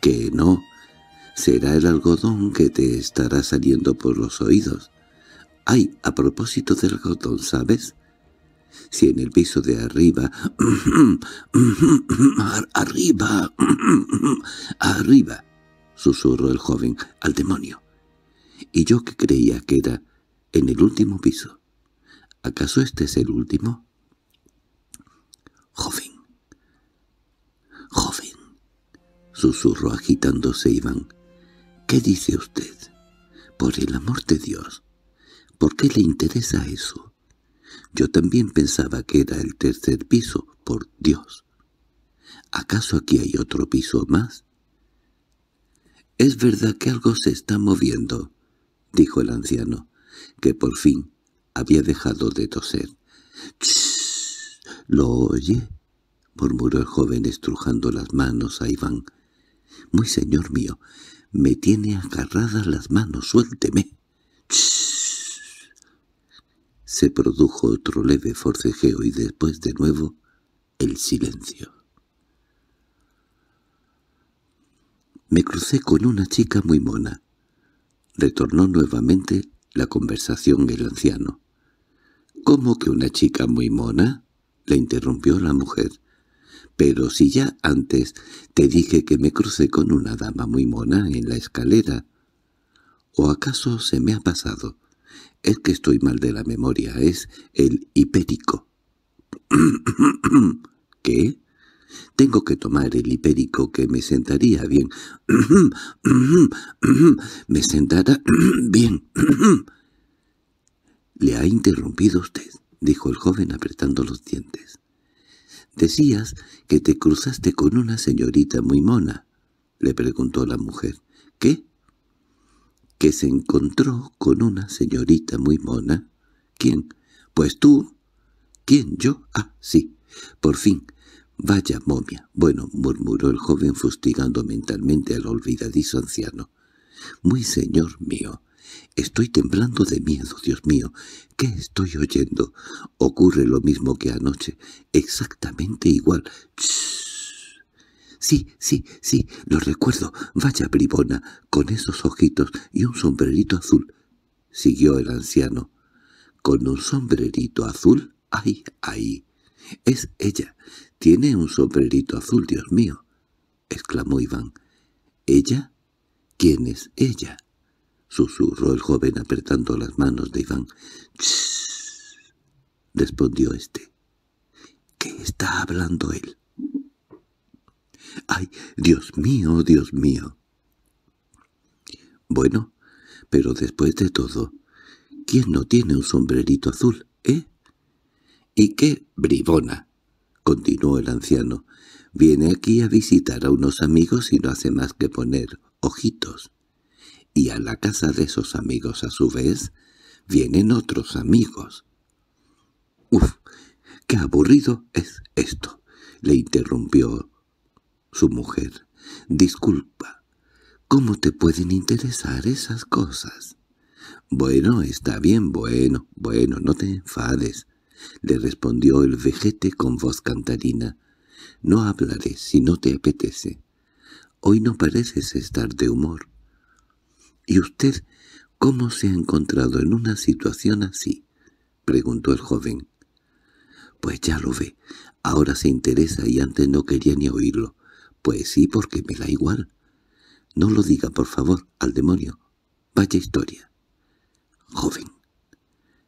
Que no, será el algodón que te estará saliendo por los oídos. Ay, a propósito del algodón, ¿sabes? si en el piso de arriba... ¡Arriba! ¡Arriba! susurró el joven, al demonio. Y yo que creía que era en el último piso. ¿Acaso este es el último? Joven. Joven. susurró agitándose Iván. ¿Qué dice usted? Por el amor de Dios. ¿Por qué le interesa eso? Yo también pensaba que era el tercer piso, por Dios. ¿Acaso aquí hay otro piso más? —Es verdad que algo se está moviendo —dijo el anciano, que por fin había dejado de toser. —¡Shh! ¿Lo oye? —murmuró el joven estrujando las manos a Iván. —Muy señor mío, me tiene agarradas las manos, suélteme. Se produjo otro leve forcejeo y después de nuevo el silencio. Me crucé con una chica muy mona. Retornó nuevamente la conversación el anciano. —¿Cómo que una chica muy mona? —le interrumpió la mujer. —Pero si ya antes te dije que me crucé con una dama muy mona en la escalera. ¿O acaso se me ha pasado? Es que estoy mal de la memoria, es el hipérico. ¿Qué? Tengo que tomar el hipérico que me sentaría bien. me sentará bien. Le ha interrumpido usted, dijo el joven apretando los dientes. Decías que te cruzaste con una señorita muy mona, le preguntó la mujer. ¿Qué? que se encontró con una señorita muy mona. —¿Quién? —Pues tú. —¿Quién? —Yo. —Ah, sí. Por fin. —Vaya momia. —Bueno —murmuró el joven fustigando mentalmente al olvidadizo anciano—. Muy señor mío. Estoy temblando de miedo, Dios mío. ¿Qué estoy oyendo? Ocurre lo mismo que anoche. Exactamente igual. —Sí, sí, sí, lo recuerdo. Vaya bribona, con esos ojitos y un sombrerito azul —siguió el anciano. —¿Con un sombrerito azul? ¡Ay, ay! —Es ella. Tiene un sombrerito azul, Dios mío —exclamó Iván. —¿Ella? ¿Quién es ella? —susurró el joven apretando las manos de Iván. —¡Shh! —respondió éste. —¿Qué está hablando él? —¡Ay, Dios mío, Dios mío! —Bueno, pero después de todo, ¿quién no tiene un sombrerito azul, eh? —¿Y qué bribona? —continuó el anciano. —Viene aquí a visitar a unos amigos y no hace más que poner ojitos. Y a la casa de esos amigos, a su vez, vienen otros amigos. —¡Uf! ¡Qué aburrido es esto! —le interrumpió su mujer. Disculpa. ¿Cómo te pueden interesar esas cosas? Bueno, está bien, bueno, bueno, no te enfades, le respondió el vejete con voz cantarina. No hablaré si no te apetece. Hoy no pareces estar de humor. —¿Y usted cómo se ha encontrado en una situación así? —preguntó el joven. —Pues ya lo ve. Ahora se interesa y antes no quería ni oírlo. Pues sí, porque me da igual. No lo diga, por favor, al demonio. Vaya historia. Joven,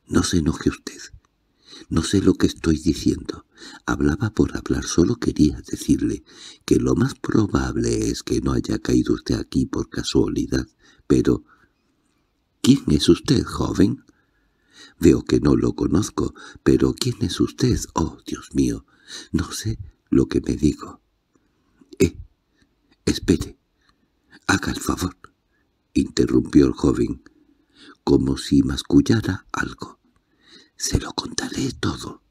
no se enoje usted. No sé lo que estoy diciendo. Hablaba por hablar, solo quería decirle que lo más probable es que no haya caído usted aquí por casualidad, pero... ¿Quién es usted, joven? Veo que no lo conozco, pero ¿quién es usted? Oh, Dios mío, no sé lo que me digo. —Espere, haga el favor —interrumpió el joven, como si mascullara algo—. Se lo contaré todo.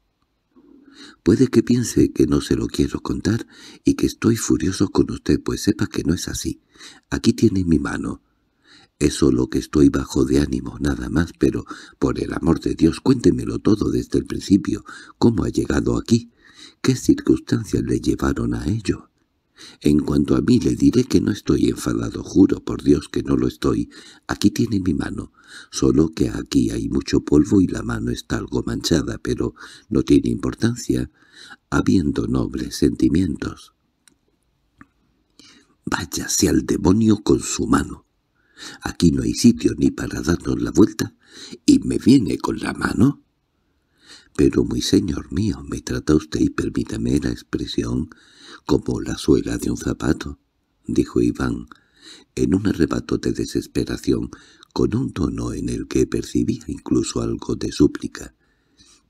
Puede que piense que no se lo quiero contar y que estoy furioso con usted, pues sepa que no es así. Aquí tiene mi mano. Es solo que estoy bajo de ánimo, nada más, pero, por el amor de Dios, cuéntemelo todo desde el principio. ¿Cómo ha llegado aquí? ¿Qué circunstancias le llevaron a ello? En cuanto a mí le diré que no estoy enfadado, juro por Dios que no lo estoy. Aquí tiene mi mano, solo que aquí hay mucho polvo y la mano está algo manchada, pero no tiene importancia, habiendo nobles sentimientos. Váyase al demonio con su mano. Aquí no hay sitio ni para darnos la vuelta, y me viene con la mano. Pero, muy señor mío, me trata usted, y permítame la expresión, como la suela de un zapato, dijo Iván, en un arrebato de desesperación, con un tono en el que percibía incluso algo de súplica.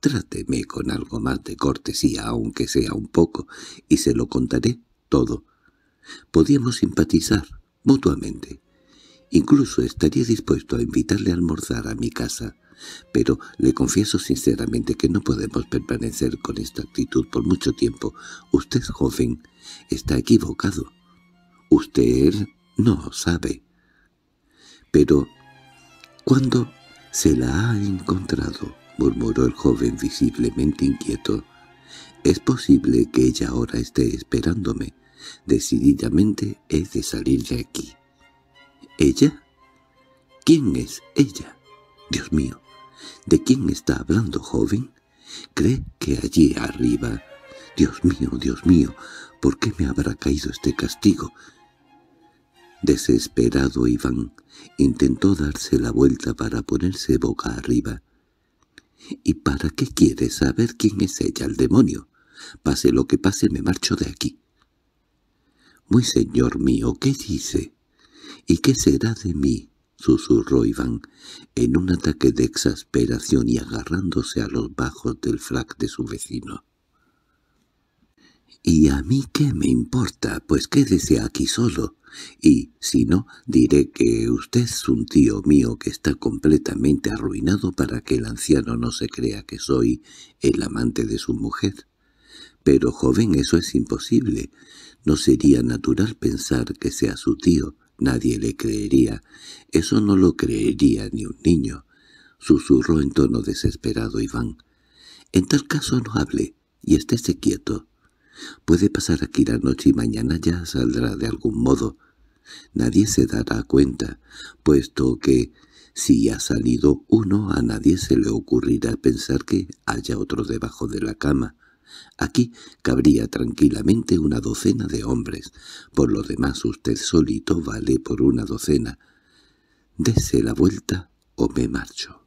Tráteme con algo más de cortesía, aunque sea un poco, y se lo contaré todo. Podíamos simpatizar mutuamente. Incluso estaría dispuesto a invitarle a almorzar a mi casa pero le confieso sinceramente que no podemos permanecer con esta actitud por mucho tiempo. Usted, joven, está equivocado. Usted no sabe. Pero, ¿cuándo se la ha encontrado? murmuró el joven visiblemente inquieto. Es posible que ella ahora esté esperándome. Decididamente he de salir de aquí. —¿Ella? ¿Quién es ella? —Dios mío, ¿De quién está hablando, joven? ¿Cree que allí arriba... Dios mío, Dios mío, ¿por qué me habrá caído este castigo? Desesperado Iván intentó darse la vuelta para ponerse boca arriba. —¿Y para qué quiere saber quién es ella, el demonio? Pase lo que pase, me marcho de aquí. —Muy señor mío, ¿qué dice? ¿Y qué será de mí? —susurró Iván, en un ataque de exasperación y agarrándose a los bajos del frac de su vecino. —¿Y a mí qué me importa? Pues quédese aquí solo. Y, si no, diré que usted es un tío mío que está completamente arruinado para que el anciano no se crea que soy el amante de su mujer. Pero, joven, eso es imposible. No sería natural pensar que sea su tío. Nadie le creería. Eso no lo creería ni un niño. Susurró en tono desesperado Iván. En tal caso no hable y estése quieto. Puede pasar aquí la noche y mañana ya saldrá de algún modo. Nadie se dará cuenta, puesto que si ha salido uno a nadie se le ocurrirá pensar que haya otro debajo de la cama. Aquí cabría tranquilamente una docena de hombres. Por lo demás usted solito vale por una docena. Dese la vuelta o me marcho.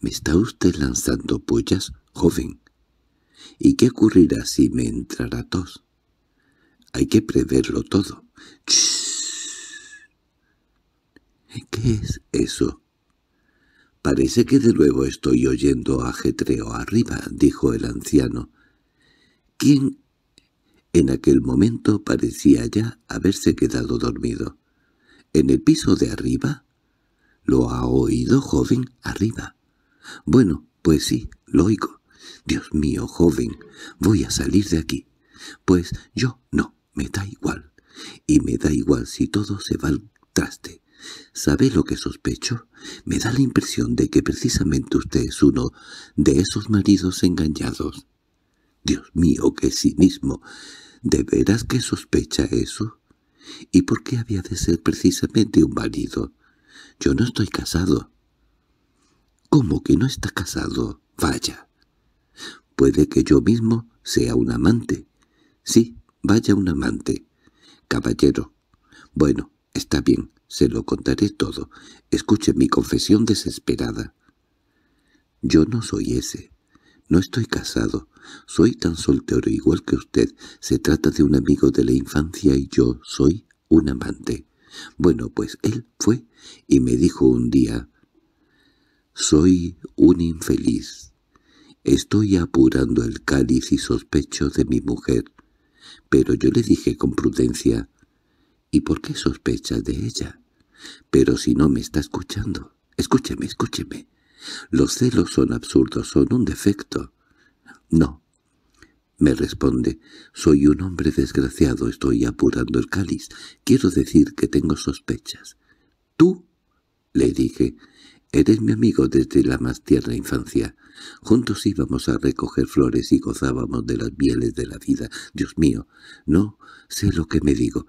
—¿Me está usted lanzando pollas, joven? —¿Y qué ocurrirá si me entrara tos? —Hay que preverlo todo. —¿Qué es eso? —Parece que de nuevo estoy oyendo ajetreo arriba —dijo el anciano. —¿Quién en aquel momento parecía ya haberse quedado dormido. —¿En el piso de arriba? —¿Lo ha oído, joven? —Arriba. —Bueno, pues sí, lo oigo. —Dios mío, joven, voy a salir de aquí. —Pues yo no, me da igual. Y me da igual si todo se va al traste. ¿Sabe lo que sospecho? Me da la impresión de que precisamente usted es uno de esos maridos engañados. Dios mío, qué cinismo. ¿De veras que sospecha eso? ¿Y por qué había de ser precisamente un marido? Yo no estoy casado. ¿Cómo que no está casado? Vaya. Puede que yo mismo sea un amante. Sí, vaya un amante. Caballero. Bueno, está bien. Se lo contaré todo. Escuche mi confesión desesperada. Yo no soy ese. No estoy casado. Soy tan soltero igual que usted. Se trata de un amigo de la infancia y yo soy un amante. Bueno, pues él fue y me dijo un día, «Soy un infeliz. Estoy apurando el cáliz y sospecho de mi mujer». Pero yo le dije con prudencia, ¿Y por qué sospechas de ella? Pero si no me está escuchando. Escúcheme, escúcheme. Los celos son absurdos, son un defecto. No, me responde, soy un hombre desgraciado, estoy apurando el cáliz. Quiero decir que tengo sospechas. Tú, le dije, eres mi amigo desde la más tierna infancia. Juntos íbamos a recoger flores y gozábamos de las mieles de la vida. Dios mío, no sé lo que me digo.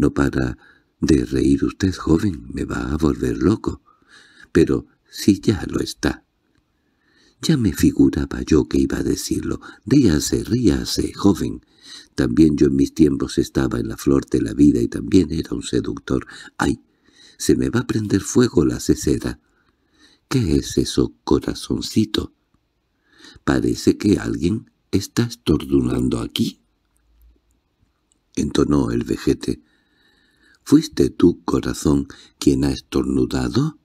No para de reír usted, joven, me va a volver loco. Pero si ya lo está. Ya me figuraba yo que iba a decirlo. Ríase, ríase, joven. También yo en mis tiempos estaba en la flor de la vida y también era un seductor. ¡Ay! Se me va a prender fuego la ceseda. ¿Qué es eso, corazoncito? Parece que alguien está estornudando aquí. Entonó el vejete. ¿Fuiste tú, corazón, quien ha estornudado?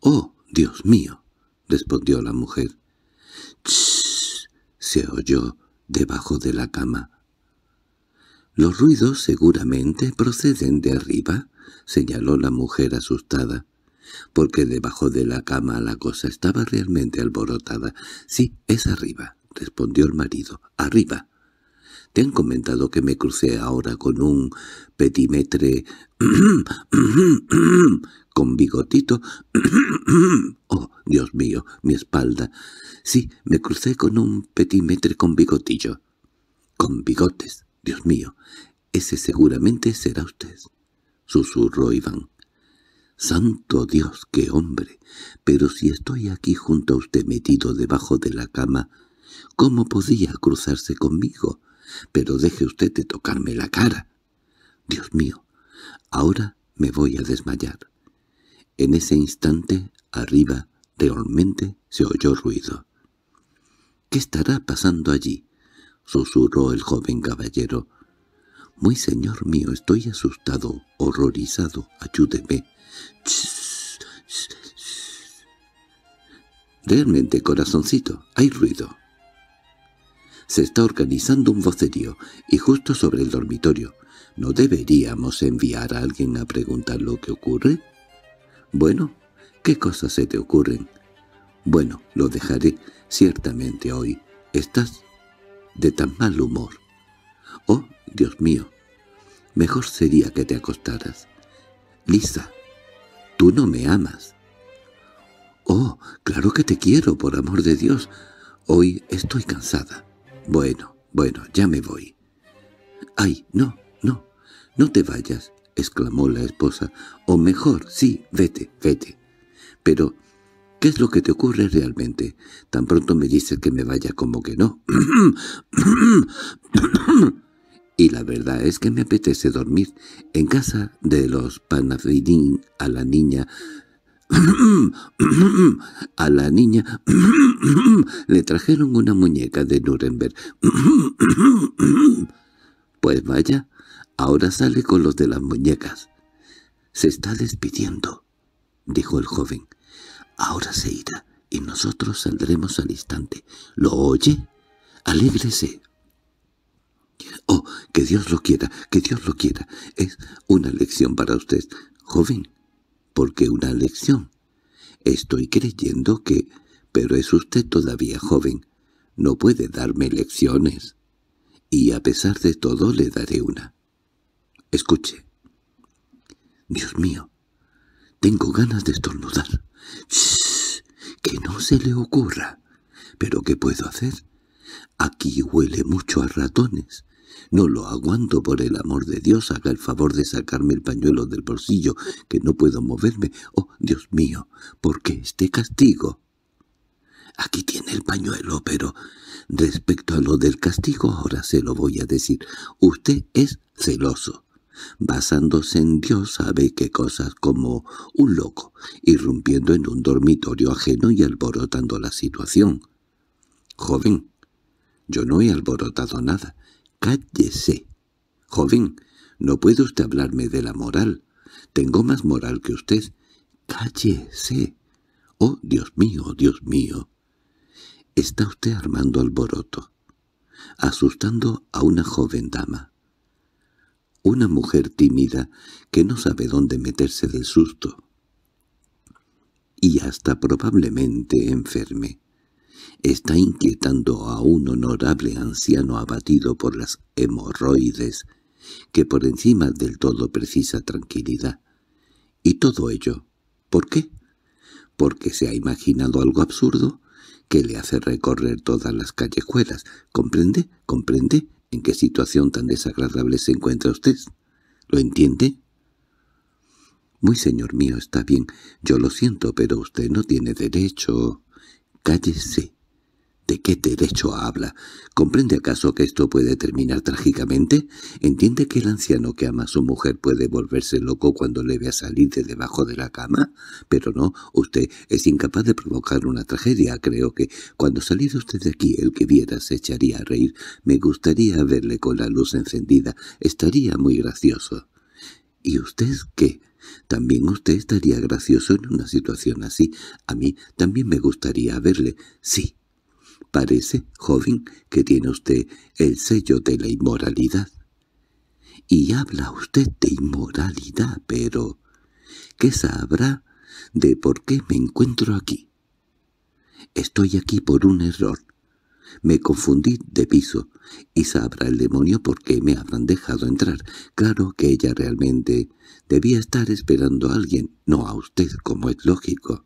—¡Oh, Dios mío! —respondió la mujer. —¡Shh! —se oyó debajo de la cama. —Los ruidos seguramente proceden de arriba —señaló la mujer asustada porque debajo de la cama la cosa estaba realmente alborotada. —Sí, es arriba —respondió el marido—, arriba. ¿Te han comentado que me crucé ahora con un petimetre con bigotito? ¡Oh, Dios mío, mi espalda! Sí, me crucé con un petimetre con bigotillo. Con bigotes, Dios mío. Ese seguramente será usted. Susurró Iván. —¡Santo Dios, qué hombre! Pero si estoy aquí junto a usted metido debajo de la cama, ¿cómo podía cruzarse conmigo? pero deje usted de tocarme la cara. Dios mío, ahora me voy a desmayar. En ese instante, arriba, realmente, se oyó ruido. —¿Qué estará pasando allí? —susurró el joven caballero. —Muy señor mío, estoy asustado, horrorizado, ayúdeme. —¡Shh! realmente corazoncito, hay ruido. Se está organizando un vocerío, y justo sobre el dormitorio. ¿No deberíamos enviar a alguien a preguntar lo que ocurre? Bueno, ¿qué cosas se te ocurren? Bueno, lo dejaré, ciertamente hoy. Estás de tan mal humor. Oh, Dios mío, mejor sería que te acostaras. Lisa, tú no me amas. Oh, claro que te quiero, por amor de Dios. Hoy estoy cansada. Bueno, bueno, ya me voy. —¡Ay, no, no, no te vayas! —exclamó la esposa. —O mejor, sí, vete, vete. Pero, ¿qué es lo que te ocurre realmente? Tan pronto me dices que me vaya como que no. y la verdad es que me apetece dormir en casa de los Panafidín a la niña a la niña le trajeron una muñeca de Nuremberg. Pues vaya, ahora sale con los de las muñecas. Se está despidiendo, dijo el joven. Ahora se irá y nosotros saldremos al instante. ¿Lo oye? Alégrese. Oh, que Dios lo quiera, que Dios lo quiera. Es una lección para usted, joven porque una lección. Estoy creyendo que... Pero es usted todavía joven. No puede darme lecciones. Y a pesar de todo le daré una. Escuche. Dios mío, tengo ganas de estornudar. ¡Shh! ¡Que no se le ocurra! ¿Pero qué puedo hacer? Aquí huele mucho a ratones. No lo aguanto, por el amor de Dios, haga el favor de sacarme el pañuelo del bolsillo, que no puedo moverme. Oh, Dios mío, ¿por qué este castigo? Aquí tiene el pañuelo, pero respecto a lo del castigo ahora se lo voy a decir. Usted es celoso. Basándose en Dios sabe qué cosas como un loco, irrumpiendo en un dormitorio ajeno y alborotando la situación. Joven, yo no he alborotado nada. ¡Cállese! Joven, no puede usted hablarme de la moral. Tengo más moral que usted. ¡Cállese! ¡Oh, Dios mío, oh, Dios mío! Está usted armando alboroto, asustando a una joven dama. Una mujer tímida que no sabe dónde meterse del susto. Y hasta probablemente enferme está inquietando a un honorable anciano abatido por las hemorroides, que por encima del todo precisa tranquilidad. Y todo ello, ¿por qué? Porque se ha imaginado algo absurdo que le hace recorrer todas las callejuelas. ¿Comprende? ¿Comprende en qué situación tan desagradable se encuentra usted? ¿Lo entiende? Muy señor mío, está bien. Yo lo siento, pero usted no tiene derecho. Cállese. ¿De qué derecho habla? ¿Comprende acaso que esto puede terminar trágicamente? ¿Entiende que el anciano que ama a su mujer puede volverse loco cuando le vea salir de debajo de la cama? Pero no, usted es incapaz de provocar una tragedia. Creo que cuando saliera usted de aquí el que viera se echaría a reír. Me gustaría verle con la luz encendida. Estaría muy gracioso. ¿Y usted qué? También usted estaría gracioso en una situación así. A mí también me gustaría verle. Sí, Parece, joven, que tiene usted el sello de la inmoralidad. Y habla usted de inmoralidad, pero... ¿Qué sabrá de por qué me encuentro aquí? Estoy aquí por un error. Me confundí de piso, y sabrá el demonio por qué me habrán dejado entrar. Claro que ella realmente debía estar esperando a alguien, no a usted, como es lógico.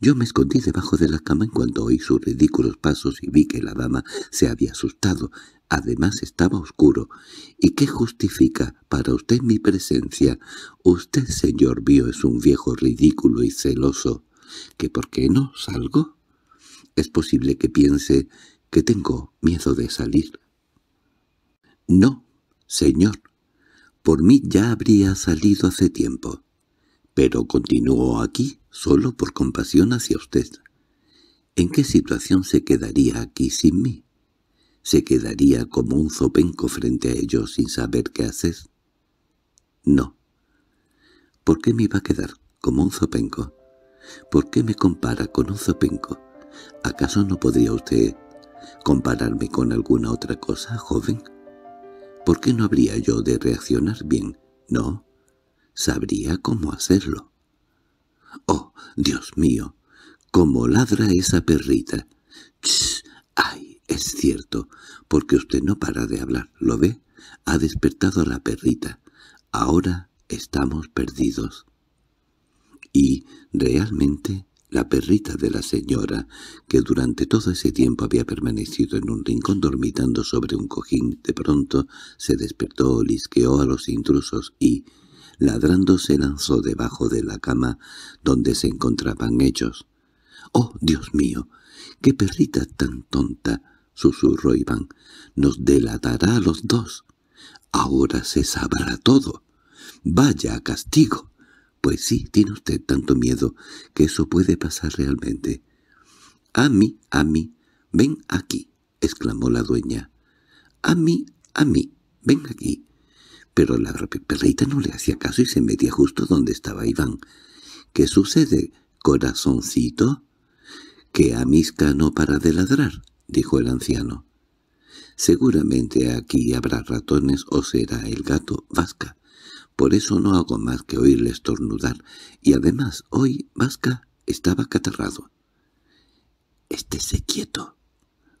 Yo me escondí debajo de la cama en cuanto oí sus ridículos pasos y vi que la dama se había asustado. Además estaba oscuro. ¿Y qué justifica para usted mi presencia? Usted, señor vio es un viejo ridículo y celoso. ¿Que por qué no salgo? Es posible que piense que tengo miedo de salir. No, señor. Por mí ya habría salido hace tiempo. Pero continúo aquí solo por compasión hacia usted. ¿En qué situación se quedaría aquí sin mí? ¿Se quedaría como un zopenco frente a ellos sin saber qué hacer? No. ¿Por qué me iba a quedar como un zopenco? ¿Por qué me compara con un zopenco? ¿Acaso no podría usted compararme con alguna otra cosa, joven? ¿Por qué no habría yo de reaccionar bien? No, sabría cómo hacerlo. —¡Oh, Dios mío! ¡Cómo ladra esa perrita! ¡Ay, es cierto! Porque usted no para de hablar, ¿lo ve? Ha despertado a la perrita. Ahora estamos perdidos. Y, realmente, la perrita de la señora, que durante todo ese tiempo había permanecido en un rincón dormitando sobre un cojín, de pronto se despertó, lisqueó a los intrusos y, ladrando se lanzó debajo de la cama donde se encontraban ellos. —¡Oh, Dios mío! ¡Qué perrita tan tonta! —susurró Iván. —Nos delatará a los dos. Ahora se sabrá todo. ¡Vaya castigo! Pues sí, tiene usted tanto miedo que eso puede pasar realmente. —A mí, a mí, ven aquí —exclamó la dueña. —A mí, a mí, ven aquí pero la perrita no le hacía caso y se metía justo donde estaba Iván. —¿Qué sucede, corazoncito? —Que Amisca no para de ladrar —dijo el anciano. —Seguramente aquí habrá ratones o será el gato Vasca. Por eso no hago más que oírle estornudar, y además hoy Vasca estaba catarrado. —Estése quieto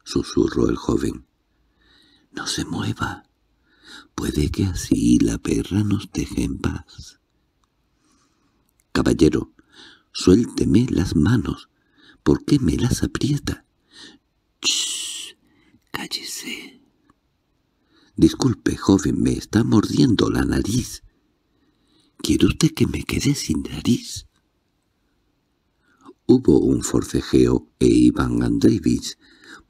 —susurró el joven. —No se mueva Puede que así la perra nos deje en paz. —Caballero, suélteme las manos. ¿Por qué me las aprieta? ¡Cállese! —Disculpe, joven, me está mordiendo la nariz. —¿Quiere usted que me quede sin nariz? Hubo un forcejeo e Iván Andreevich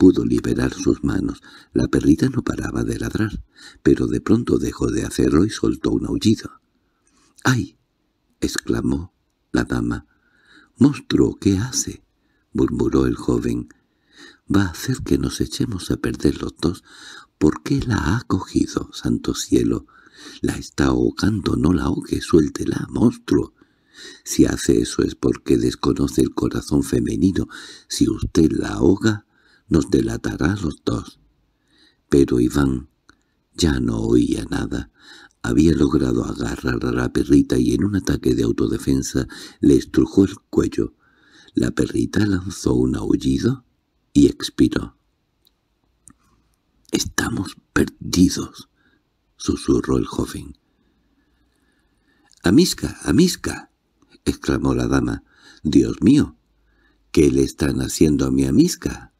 pudo liberar sus manos. La perrita no paraba de ladrar, pero de pronto dejó de hacerlo y soltó un aullido. —¡Ay! —exclamó la dama. —¡Monstruo, qué hace! —murmuró el joven. —Va a hacer que nos echemos a perder los dos. ¿Por qué la ha cogido, santo cielo? La está ahogando, no la ahogue, suéltela, monstruo. Si hace eso es porque desconoce el corazón femenino. Si usted la ahoga, nos delatará a los dos. Pero Iván ya no oía nada. Había logrado agarrar a la perrita y en un ataque de autodefensa le estrujó el cuello. La perrita lanzó un aullido y expiró. —Estamos perdidos —susurró el joven. —¡Amisca, amisca! —exclamó la dama. —¡Dios mío! ¿Qué le están haciendo a mi amisca?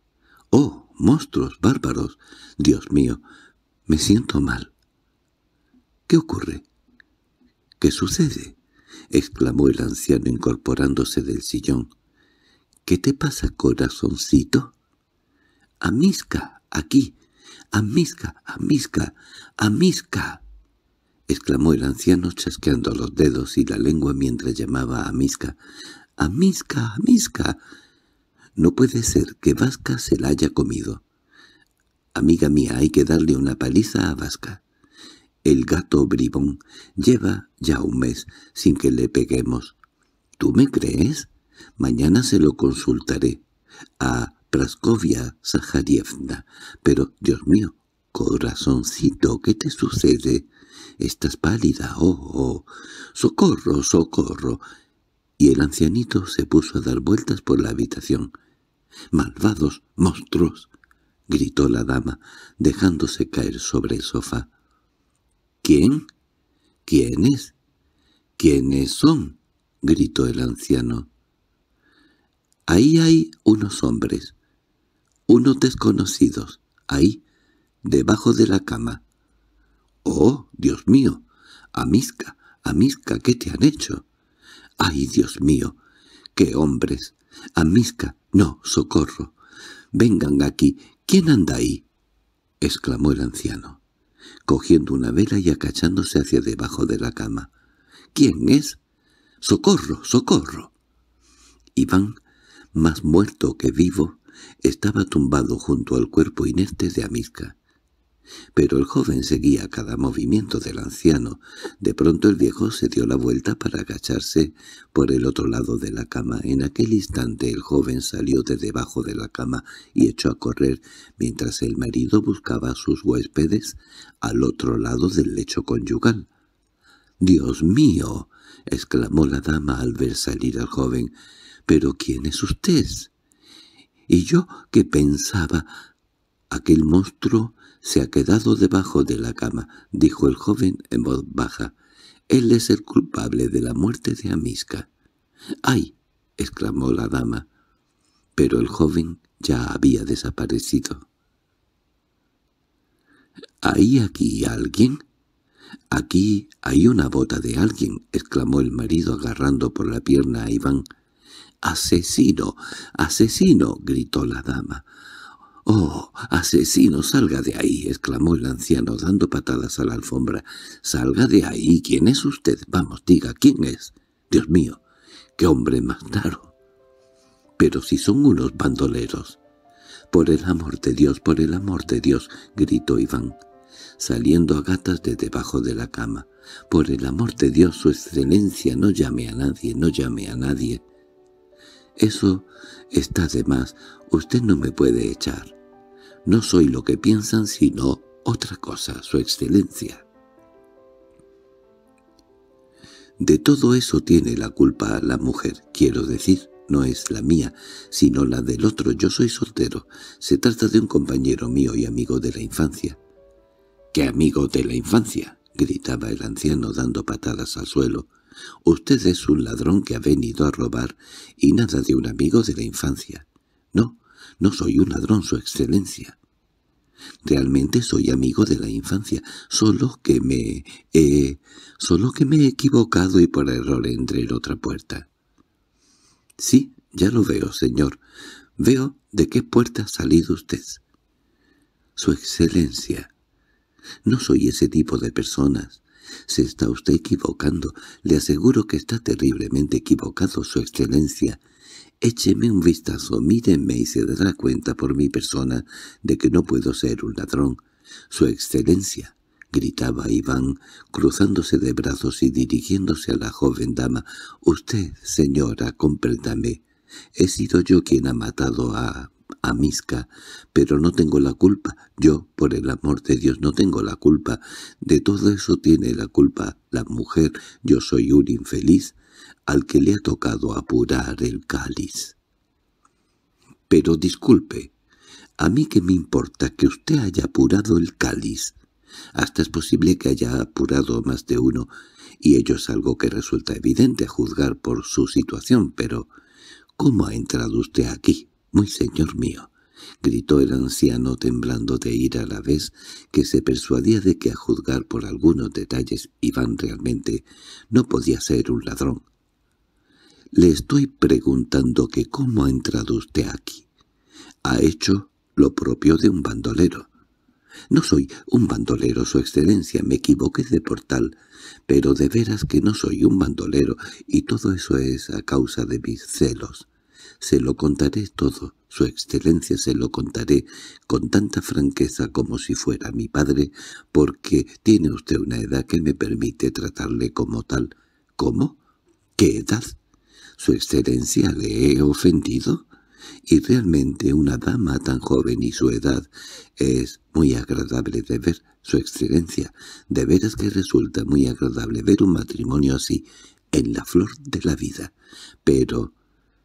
—¡Oh, monstruos bárbaros! Dios mío, me siento mal. —¿Qué ocurre? —¿Qué sucede? —exclamó el anciano incorporándose del sillón. —¿Qué te pasa, corazoncito? —¡Amisca, aquí! —¡Amisca, amisca, amisca! —exclamó el anciano chasqueando los dedos y la lengua mientras llamaba a Amisca. —¡Amisca, amisca! No puede ser que Vasca se la haya comido. Amiga mía, hay que darle una paliza a Vasca. El gato bribón lleva ya un mes sin que le peguemos. ¿Tú me crees? Mañana se lo consultaré a Praskovia Sajarievna. Pero, Dios mío, corazoncito, ¿qué te sucede? Estás pálida, oh, oh. Socorro, socorro y el ancianito se puso a dar vueltas por la habitación. —¡Malvados monstruos! —gritó la dama, dejándose caer sobre el sofá. —¿Quién? ¿Quiénes? —¿Quiénes son? —gritó el anciano. —Ahí hay unos hombres, unos desconocidos, ahí, debajo de la cama. —¡Oh, Dios mío! ¡Amisca, Amisca, qué te han hecho! ¡Ay, Dios mío! ¡Qué hombres! —¡Amisca! ¡No, socorro! —¡Vengan aquí! ¿Quién anda ahí? —exclamó el anciano, cogiendo una vela y acachándose hacia debajo de la cama. —¿Quién es? —¡Socorro! ¡Socorro! Iván, más muerto que vivo, estaba tumbado junto al cuerpo inerte de Amisca. Pero el joven seguía cada movimiento del anciano. De pronto el viejo se dio la vuelta para agacharse por el otro lado de la cama. En aquel instante el joven salió de debajo de la cama y echó a correr, mientras el marido buscaba a sus huéspedes al otro lado del lecho conyugal. —¡Dios mío! —exclamó la dama al ver salir al joven. —¿Pero quién es usted? —Y yo que pensaba... Aquel monstruo «Se ha quedado debajo de la cama», dijo el joven en voz baja. «Él es el culpable de la muerte de Amiska». «¡Ay!» exclamó la dama. Pero el joven ya había desaparecido. «¿Hay aquí alguien?» «Aquí hay una bota de alguien», exclamó el marido agarrando por la pierna a Iván. «¡Asesino! ¡Asesino!» gritó la dama. —¡Oh, asesino, salga de ahí! —exclamó el anciano, dando patadas a la alfombra. —¡Salga de ahí! ¿Quién es usted? Vamos, diga, ¿quién es? —Dios mío, qué hombre más raro. —Pero si son unos bandoleros. —Por el amor de Dios, por el amor de Dios —gritó Iván, saliendo a gatas de debajo de la cama. —Por el amor de Dios, su excelencia, no llame a nadie, no llame a nadie. —Eso Está de más, usted no me puede echar. No soy lo que piensan, sino otra cosa, su excelencia. De todo eso tiene la culpa la mujer, quiero decir, no es la mía, sino la del otro. Yo soy soltero. Se trata de un compañero mío y amigo de la infancia. —¿Qué amigo de la infancia? —gritaba el anciano dando patadas al suelo. Usted es un ladrón que ha venido a robar y nada de un amigo de la infancia. No, no soy un ladrón, su excelencia. Realmente soy amigo de la infancia, solo que me he... solo que me he equivocado y por error entré en otra puerta. Sí, ya lo veo, señor. Veo de qué puerta ha salido usted. Su excelencia. No soy ese tipo de personas. —Se está usted equivocando. Le aseguro que está terriblemente equivocado, Su Excelencia. Écheme un vistazo, mírenme y se dará cuenta por mi persona de que no puedo ser un ladrón. Su Excelencia —gritaba Iván, cruzándose de brazos y dirigiéndose a la joven dama—, usted, señora, compréndame. He sido yo quien ha matado a a Misca, pero no tengo la culpa. Yo, por el amor de Dios, no tengo la culpa. De todo eso tiene la culpa la mujer. Yo soy un infeliz al que le ha tocado apurar el cáliz. Pero disculpe, a mí que me importa que usted haya apurado el cáliz. Hasta es posible que haya apurado más de uno, y ello es algo que resulta evidente a juzgar por su situación, pero ¿cómo ha entrado usted aquí? —¡Muy señor mío! —gritó el anciano temblando de ira a la vez que se persuadía de que a juzgar por algunos detalles Iván realmente no podía ser un ladrón. —Le estoy preguntando que cómo ha entrado usted aquí. Ha hecho lo propio de un bandolero. No soy un bandolero, su excelencia, me equivoqué de portal, pero de veras que no soy un bandolero, y todo eso es a causa de mis celos. Se lo contaré todo, su excelencia se lo contaré con tanta franqueza como si fuera mi padre, porque tiene usted una edad que me permite tratarle como tal. ¿Cómo? ¿Qué edad? ¿Su excelencia le he ofendido? Y realmente una dama tan joven y su edad es muy agradable de ver, su excelencia. De veras que resulta muy agradable ver un matrimonio así, en la flor de la vida. Pero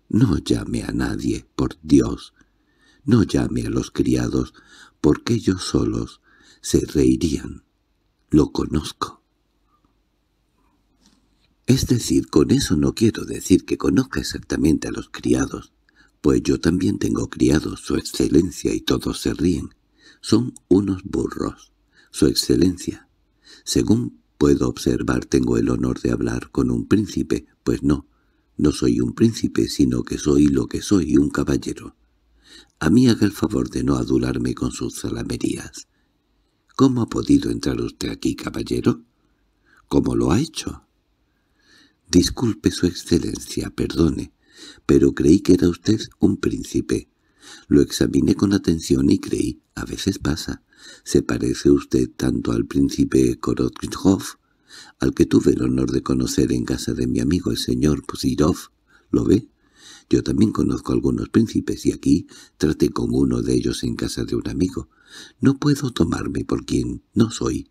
no llame a nadie, por Dios. No llame a los criados, porque ellos solos se reirían. Lo conozco. Es decir, con eso no quiero decir que conozca exactamente a los criados, pues yo también tengo criados, su excelencia, y todos se ríen. Son unos burros, su excelencia. Según puedo observar, tengo el honor de hablar con un príncipe, pues no, no soy un príncipe, sino que soy lo que soy, un caballero. A mí haga el favor de no adularme con sus zalamerías. ¿Cómo ha podido entrar usted aquí, caballero? ¿Cómo lo ha hecho? Disculpe su excelencia, perdone, pero creí que era usted un príncipe. Lo examiné con atención y creí, a veces pasa, se parece usted tanto al príncipe Korotkinhoff al que tuve el honor de conocer en casa de mi amigo el señor Pusirov. ¿Lo ve? Yo también conozco a algunos príncipes y aquí traté con uno de ellos en casa de un amigo. No puedo tomarme por quien no soy.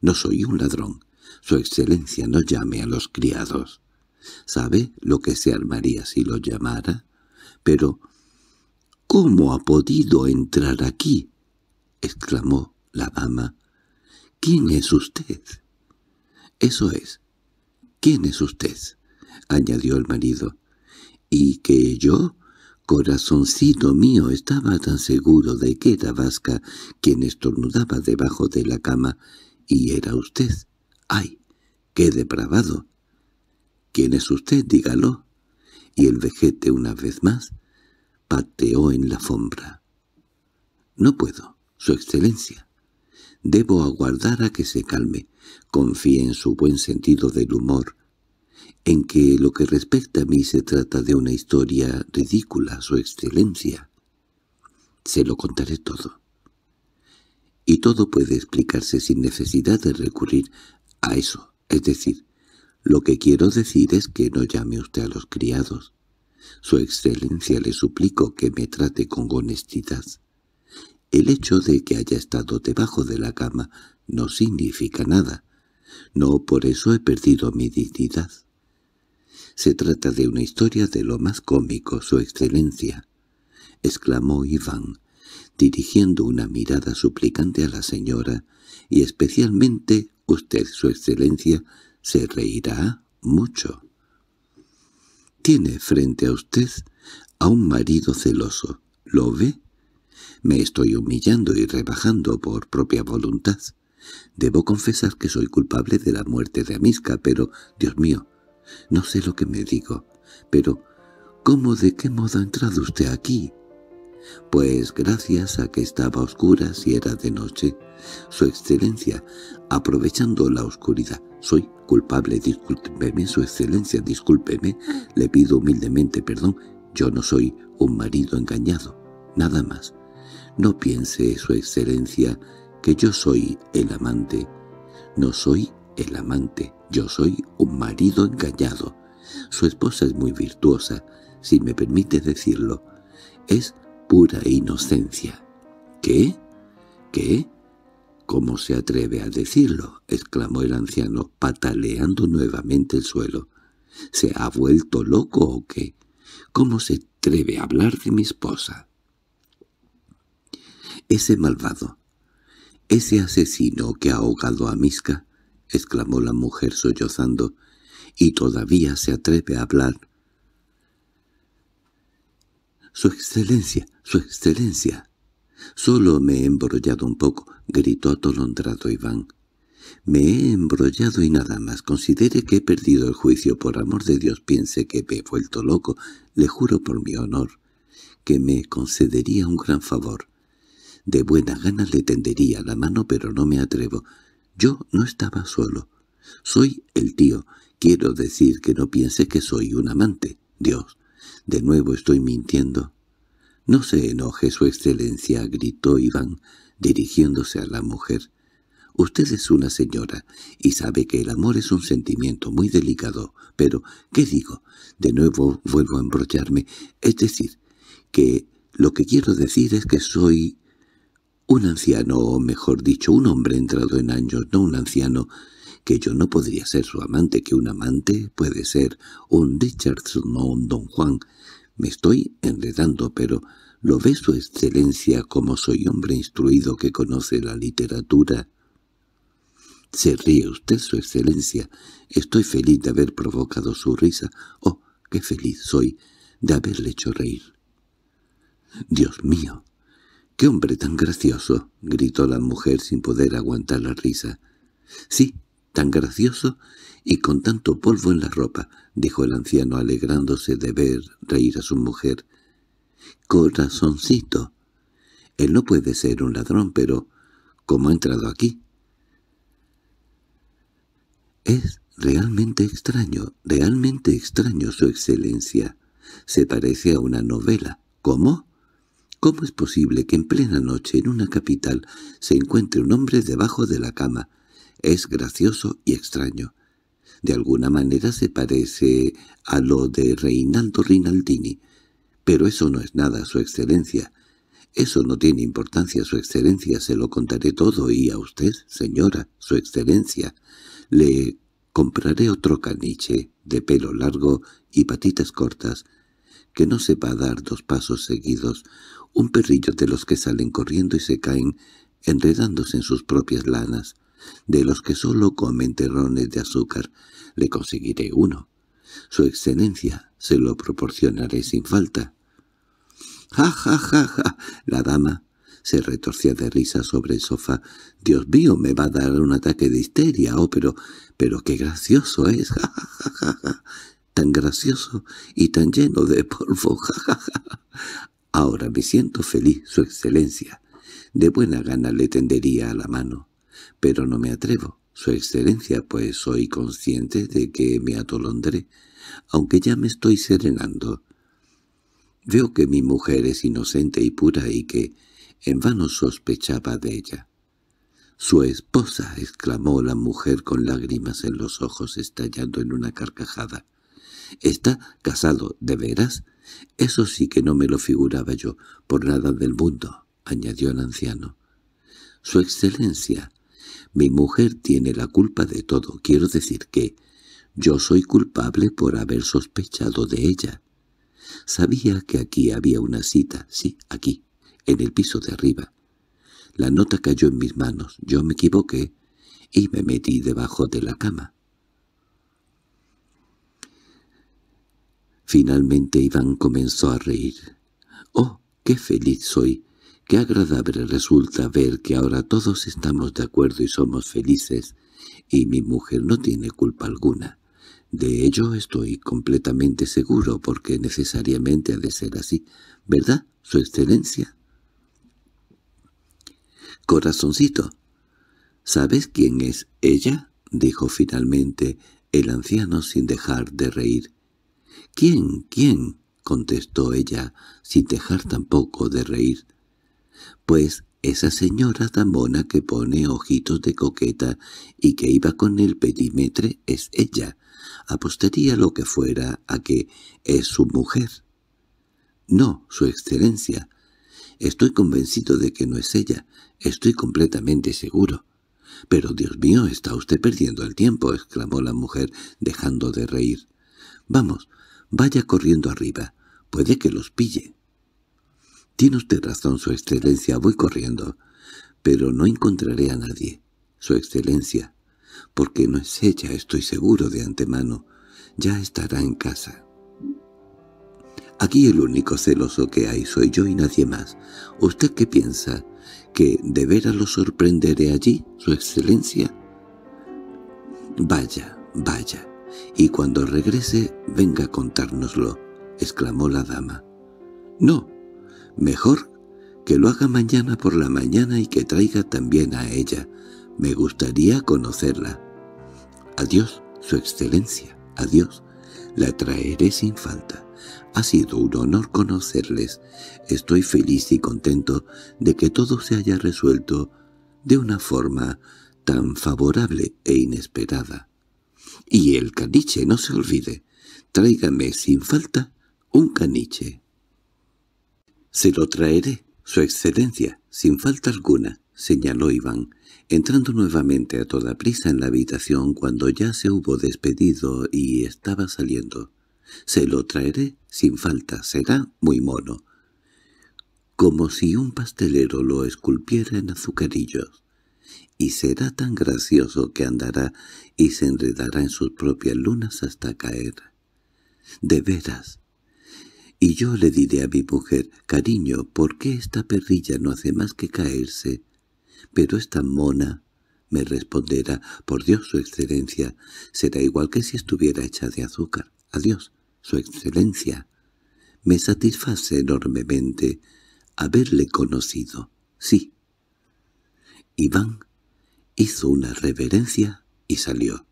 No soy un ladrón. Su excelencia no llame a los criados. ¿Sabe lo que se armaría si lo llamara? Pero... —¿Cómo ha podido entrar aquí? —exclamó la dama. —¿Quién es usted? —Eso es. —¿Quién es usted? —añadió el marido. —Y que yo, corazoncito mío, estaba tan seguro de que era Vasca quien estornudaba debajo de la cama, y era usted. —¡Ay, qué depravado! —¿Quién es usted? Dígalo. Y el vejete una vez más pateó en la alfombra. —No puedo, Su Excelencia. Debo aguardar a que se calme. ...confíe en su buen sentido del humor, en que lo que respecta a mí se trata de una historia ridícula, su excelencia. Se lo contaré todo. Y todo puede explicarse sin necesidad de recurrir a eso, es decir, lo que quiero decir es que no llame usted a los criados. Su excelencia le suplico que me trate con honestidad. El hecho de que haya estado debajo de la cama no significa nada. No por eso he perdido mi dignidad. Se trata de una historia de lo más cómico, su excelencia, exclamó Iván, dirigiendo una mirada suplicante a la señora, y especialmente usted, su excelencia, se reirá mucho. Tiene frente a usted a un marido celoso, ¿lo ve? Me estoy humillando y rebajando por propia voluntad. Debo confesar que soy culpable de la muerte de Amisca, pero, Dios mío, no sé lo que me digo. Pero, ¿cómo de qué modo ha entrado usted aquí? Pues gracias a que estaba oscura si y era de noche, su excelencia, aprovechando la oscuridad, soy culpable, discúlpeme, su excelencia, discúlpeme, le pido humildemente perdón, yo no soy un marido engañado, nada más. No piense, su excelencia, que yo soy el amante. No soy el amante, yo soy un marido engañado. Su esposa es muy virtuosa, si me permite decirlo. Es pura inocencia. ¿Qué? ¿Qué? —¿Cómo se atreve a decirlo? —exclamó el anciano, pataleando nuevamente el suelo. —¿Se ha vuelto loco o qué? ¿Cómo se atreve a hablar de mi esposa? Ese malvado, —Ese asesino que ha ahogado a Misca —exclamó la mujer sollozando—, y todavía se atreve a hablar. —¡Su excelencia, su excelencia! —Solo me he embrollado un poco —gritó atolondrado Iván. —Me he embrollado y nada más. Considere que he perdido el juicio. Por amor de Dios piense que me he vuelto loco. Le juro por mi honor que me concedería un gran favor. De buena gana le tendería la mano, pero no me atrevo. Yo no estaba solo. Soy el tío. Quiero decir que no piense que soy un amante. Dios, de nuevo estoy mintiendo. —No se enoje, su excelencia —gritó Iván, dirigiéndose a la mujer. —Usted es una señora, y sabe que el amor es un sentimiento muy delicado. Pero, ¿qué digo? De nuevo vuelvo a embrollarme. Es decir, que lo que quiero decir es que soy un anciano, o mejor dicho, un hombre entrado en años, no un anciano, que yo no podría ser su amante, que un amante puede ser un Richardson o un Don Juan. Me estoy enredando, pero lo ve su excelencia como soy hombre instruido que conoce la literatura. —Se ríe usted, su excelencia. Estoy feliz de haber provocado su risa. —¡Oh, qué feliz soy de haberle hecho reír! —Dios mío —¡Qué hombre tan gracioso! —gritó la mujer sin poder aguantar la risa. —Sí, tan gracioso y con tanto polvo en la ropa —dijo el anciano alegrándose de ver reír a su mujer. —¡Corazoncito! Él no puede ser un ladrón, pero ¿cómo ha entrado aquí? —Es realmente extraño, realmente extraño, su excelencia. Se parece a una novela. —¿Cómo? ¿Cómo es posible que en plena noche en una capital se encuentre un hombre debajo de la cama? Es gracioso y extraño. De alguna manera se parece a lo de Reinaldo Rinaldini, pero eso no es nada, Su Excelencia. Eso no tiene importancia, Su Excelencia, se lo contaré todo y a usted, señora, Su Excelencia, le compraré otro caniche de pelo largo y patitas cortas que no sepa dar dos pasos seguidos, un perrillo de los que salen corriendo y se caen, enredándose en sus propias lanas, de los que solo comen terrones de azúcar, le conseguiré uno. Su excelencia se lo proporcionaré sin falta. —¡Ja, ja, ja, ja! La dama se retorcía de risa sobre el sofá. —Dios mío, me va a dar un ataque de histeria, oh, pero, pero qué gracioso es, ja, ja, ja, ja tan gracioso y tan lleno de polvo. Ahora me siento feliz, su excelencia. De buena gana le tendería a la mano, pero no me atrevo, su excelencia, pues soy consciente de que me atolondré, aunque ya me estoy serenando. Veo que mi mujer es inocente y pura y que en vano sospechaba de ella. —¡Su esposa! —exclamó la mujer con lágrimas en los ojos, estallando en una carcajada. ¿Está casado de veras? Eso sí que no me lo figuraba yo, por nada del mundo —añadió el anciano. —Su excelencia, mi mujer tiene la culpa de todo. Quiero decir que yo soy culpable por haber sospechado de ella. Sabía que aquí había una cita, sí, aquí, en el piso de arriba. La nota cayó en mis manos, yo me equivoqué y me metí debajo de la cama. Finalmente Iván comenzó a reír. —¡Oh, qué feliz soy! ¡Qué agradable resulta ver que ahora todos estamos de acuerdo y somos felices! Y mi mujer no tiene culpa alguna. De ello estoy completamente seguro, porque necesariamente ha de ser así. ¿Verdad, Su Excelencia? —Corazoncito, ¿sabes quién es ella? —dijo finalmente el anciano sin dejar de reír. —¿Quién, quién? —contestó ella, sin dejar tampoco de reír. —Pues esa señora damona que pone ojitos de coqueta y que iba con el pedimetre es ella. Apostaría lo que fuera a que es su mujer. —No, su excelencia. Estoy convencido de que no es ella. Estoy completamente seguro. —Pero, Dios mío, está usted perdiendo el tiempo —exclamó la mujer, dejando de reír. —Vamos, Vaya corriendo arriba. Puede que los pille. Tiene usted razón, Su Excelencia. Voy corriendo. Pero no encontraré a nadie. Su Excelencia. Porque no es ella, estoy seguro de antemano. Ya estará en casa. Aquí el único celoso que hay soy yo y nadie más. ¿Usted qué piensa? ¿Que de veras lo sorprenderé allí, su excelencia? Vaya, vaya y cuando regrese venga a contárnoslo, exclamó la dama. No, mejor que lo haga mañana por la mañana y que traiga también a ella. Me gustaría conocerla. Adiós, su excelencia, adiós. La traeré sin falta. Ha sido un honor conocerles. Estoy feliz y contento de que todo se haya resuelto de una forma tan favorable e inesperada. Y el caniche, no se olvide. Tráigame sin falta un caniche. —Se lo traeré, su excelencia, sin falta alguna —señaló Iván, entrando nuevamente a toda prisa en la habitación cuando ya se hubo despedido y estaba saliendo. —Se lo traeré, sin falta, será muy mono. Como si un pastelero lo esculpiera en azucarillos y será tan gracioso que andará y se enredará en sus propias lunas hasta caer. De veras. Y yo le diré a mi mujer, cariño, ¿por qué esta perrilla no hace más que caerse? Pero esta mona me responderá, por Dios, su excelencia, será igual que si estuviera hecha de azúcar. Adiós, su excelencia. Me satisface enormemente haberle conocido, sí. Iván hizo una reverencia y salió.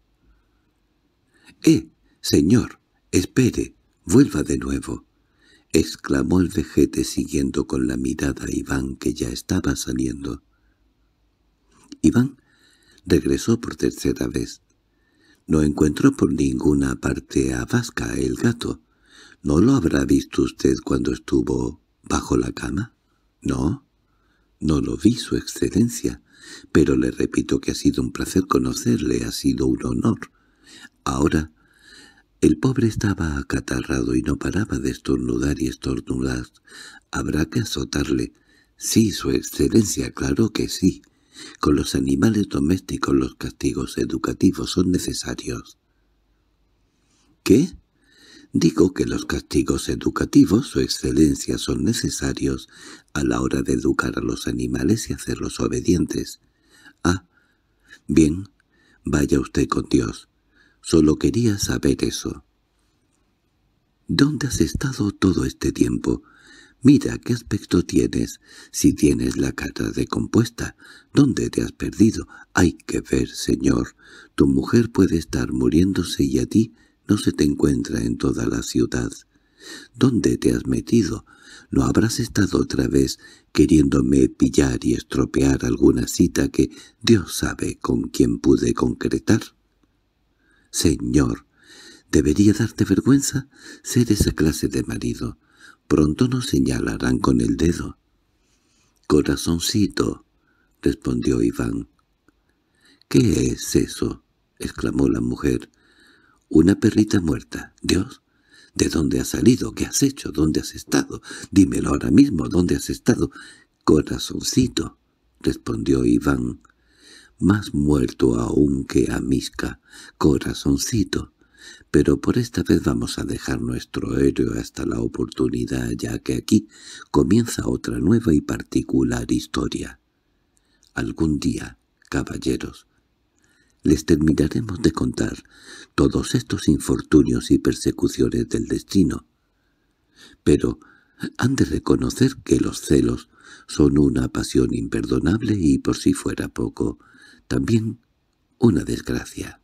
—¡Eh, señor! ¡Espere! ¡Vuelva de nuevo! —exclamó el vejete siguiendo con la mirada a Iván que ya estaba saliendo. Iván regresó por tercera vez. No encontró por ninguna parte a Vasca el gato. ¿No lo habrá visto usted cuando estuvo bajo la cama? No, no lo vi, su excelencia pero le repito que ha sido un placer conocerle, ha sido un honor. Ahora, el pobre estaba acatarrado y no paraba de estornudar y estornudar. Habrá que azotarle. Sí, su excelencia, claro que sí. Con los animales domésticos los castigos educativos son necesarios. —¿Qué? Digo que los castigos educativos su excelencia son necesarios a la hora de educar a los animales y hacerlos obedientes. Ah, bien, vaya usted con Dios. Solo quería saber eso. ¿Dónde has estado todo este tiempo? Mira qué aspecto tienes, si tienes la cara decompuesta. ¿Dónde te has perdido? Hay que ver, señor. Tu mujer puede estar muriéndose y a ti no se te encuentra en toda la ciudad. ¿Dónde te has metido? ¿No habrás estado otra vez queriéndome pillar y estropear alguna cita que Dios sabe con quién pude concretar? Señor, ¿debería darte vergüenza ser esa clase de marido? Pronto nos señalarán con el dedo. —Corazoncito —respondió Iván. —¿Qué es eso? —exclamó la mujer. Una perrita muerta. Dios, ¿de dónde has salido? ¿Qué has hecho? ¿Dónde has estado? Dímelo ahora mismo, ¿dónde has estado? Corazoncito, respondió Iván, más muerto aún que a Misca. Corazoncito. Pero por esta vez vamos a dejar nuestro héroe hasta la oportunidad, ya que aquí comienza otra nueva y particular historia. Algún día, caballeros, les terminaremos de contar todos estos infortunios y persecuciones del destino. Pero han de reconocer que los celos son una pasión imperdonable y, por si fuera poco, también una desgracia.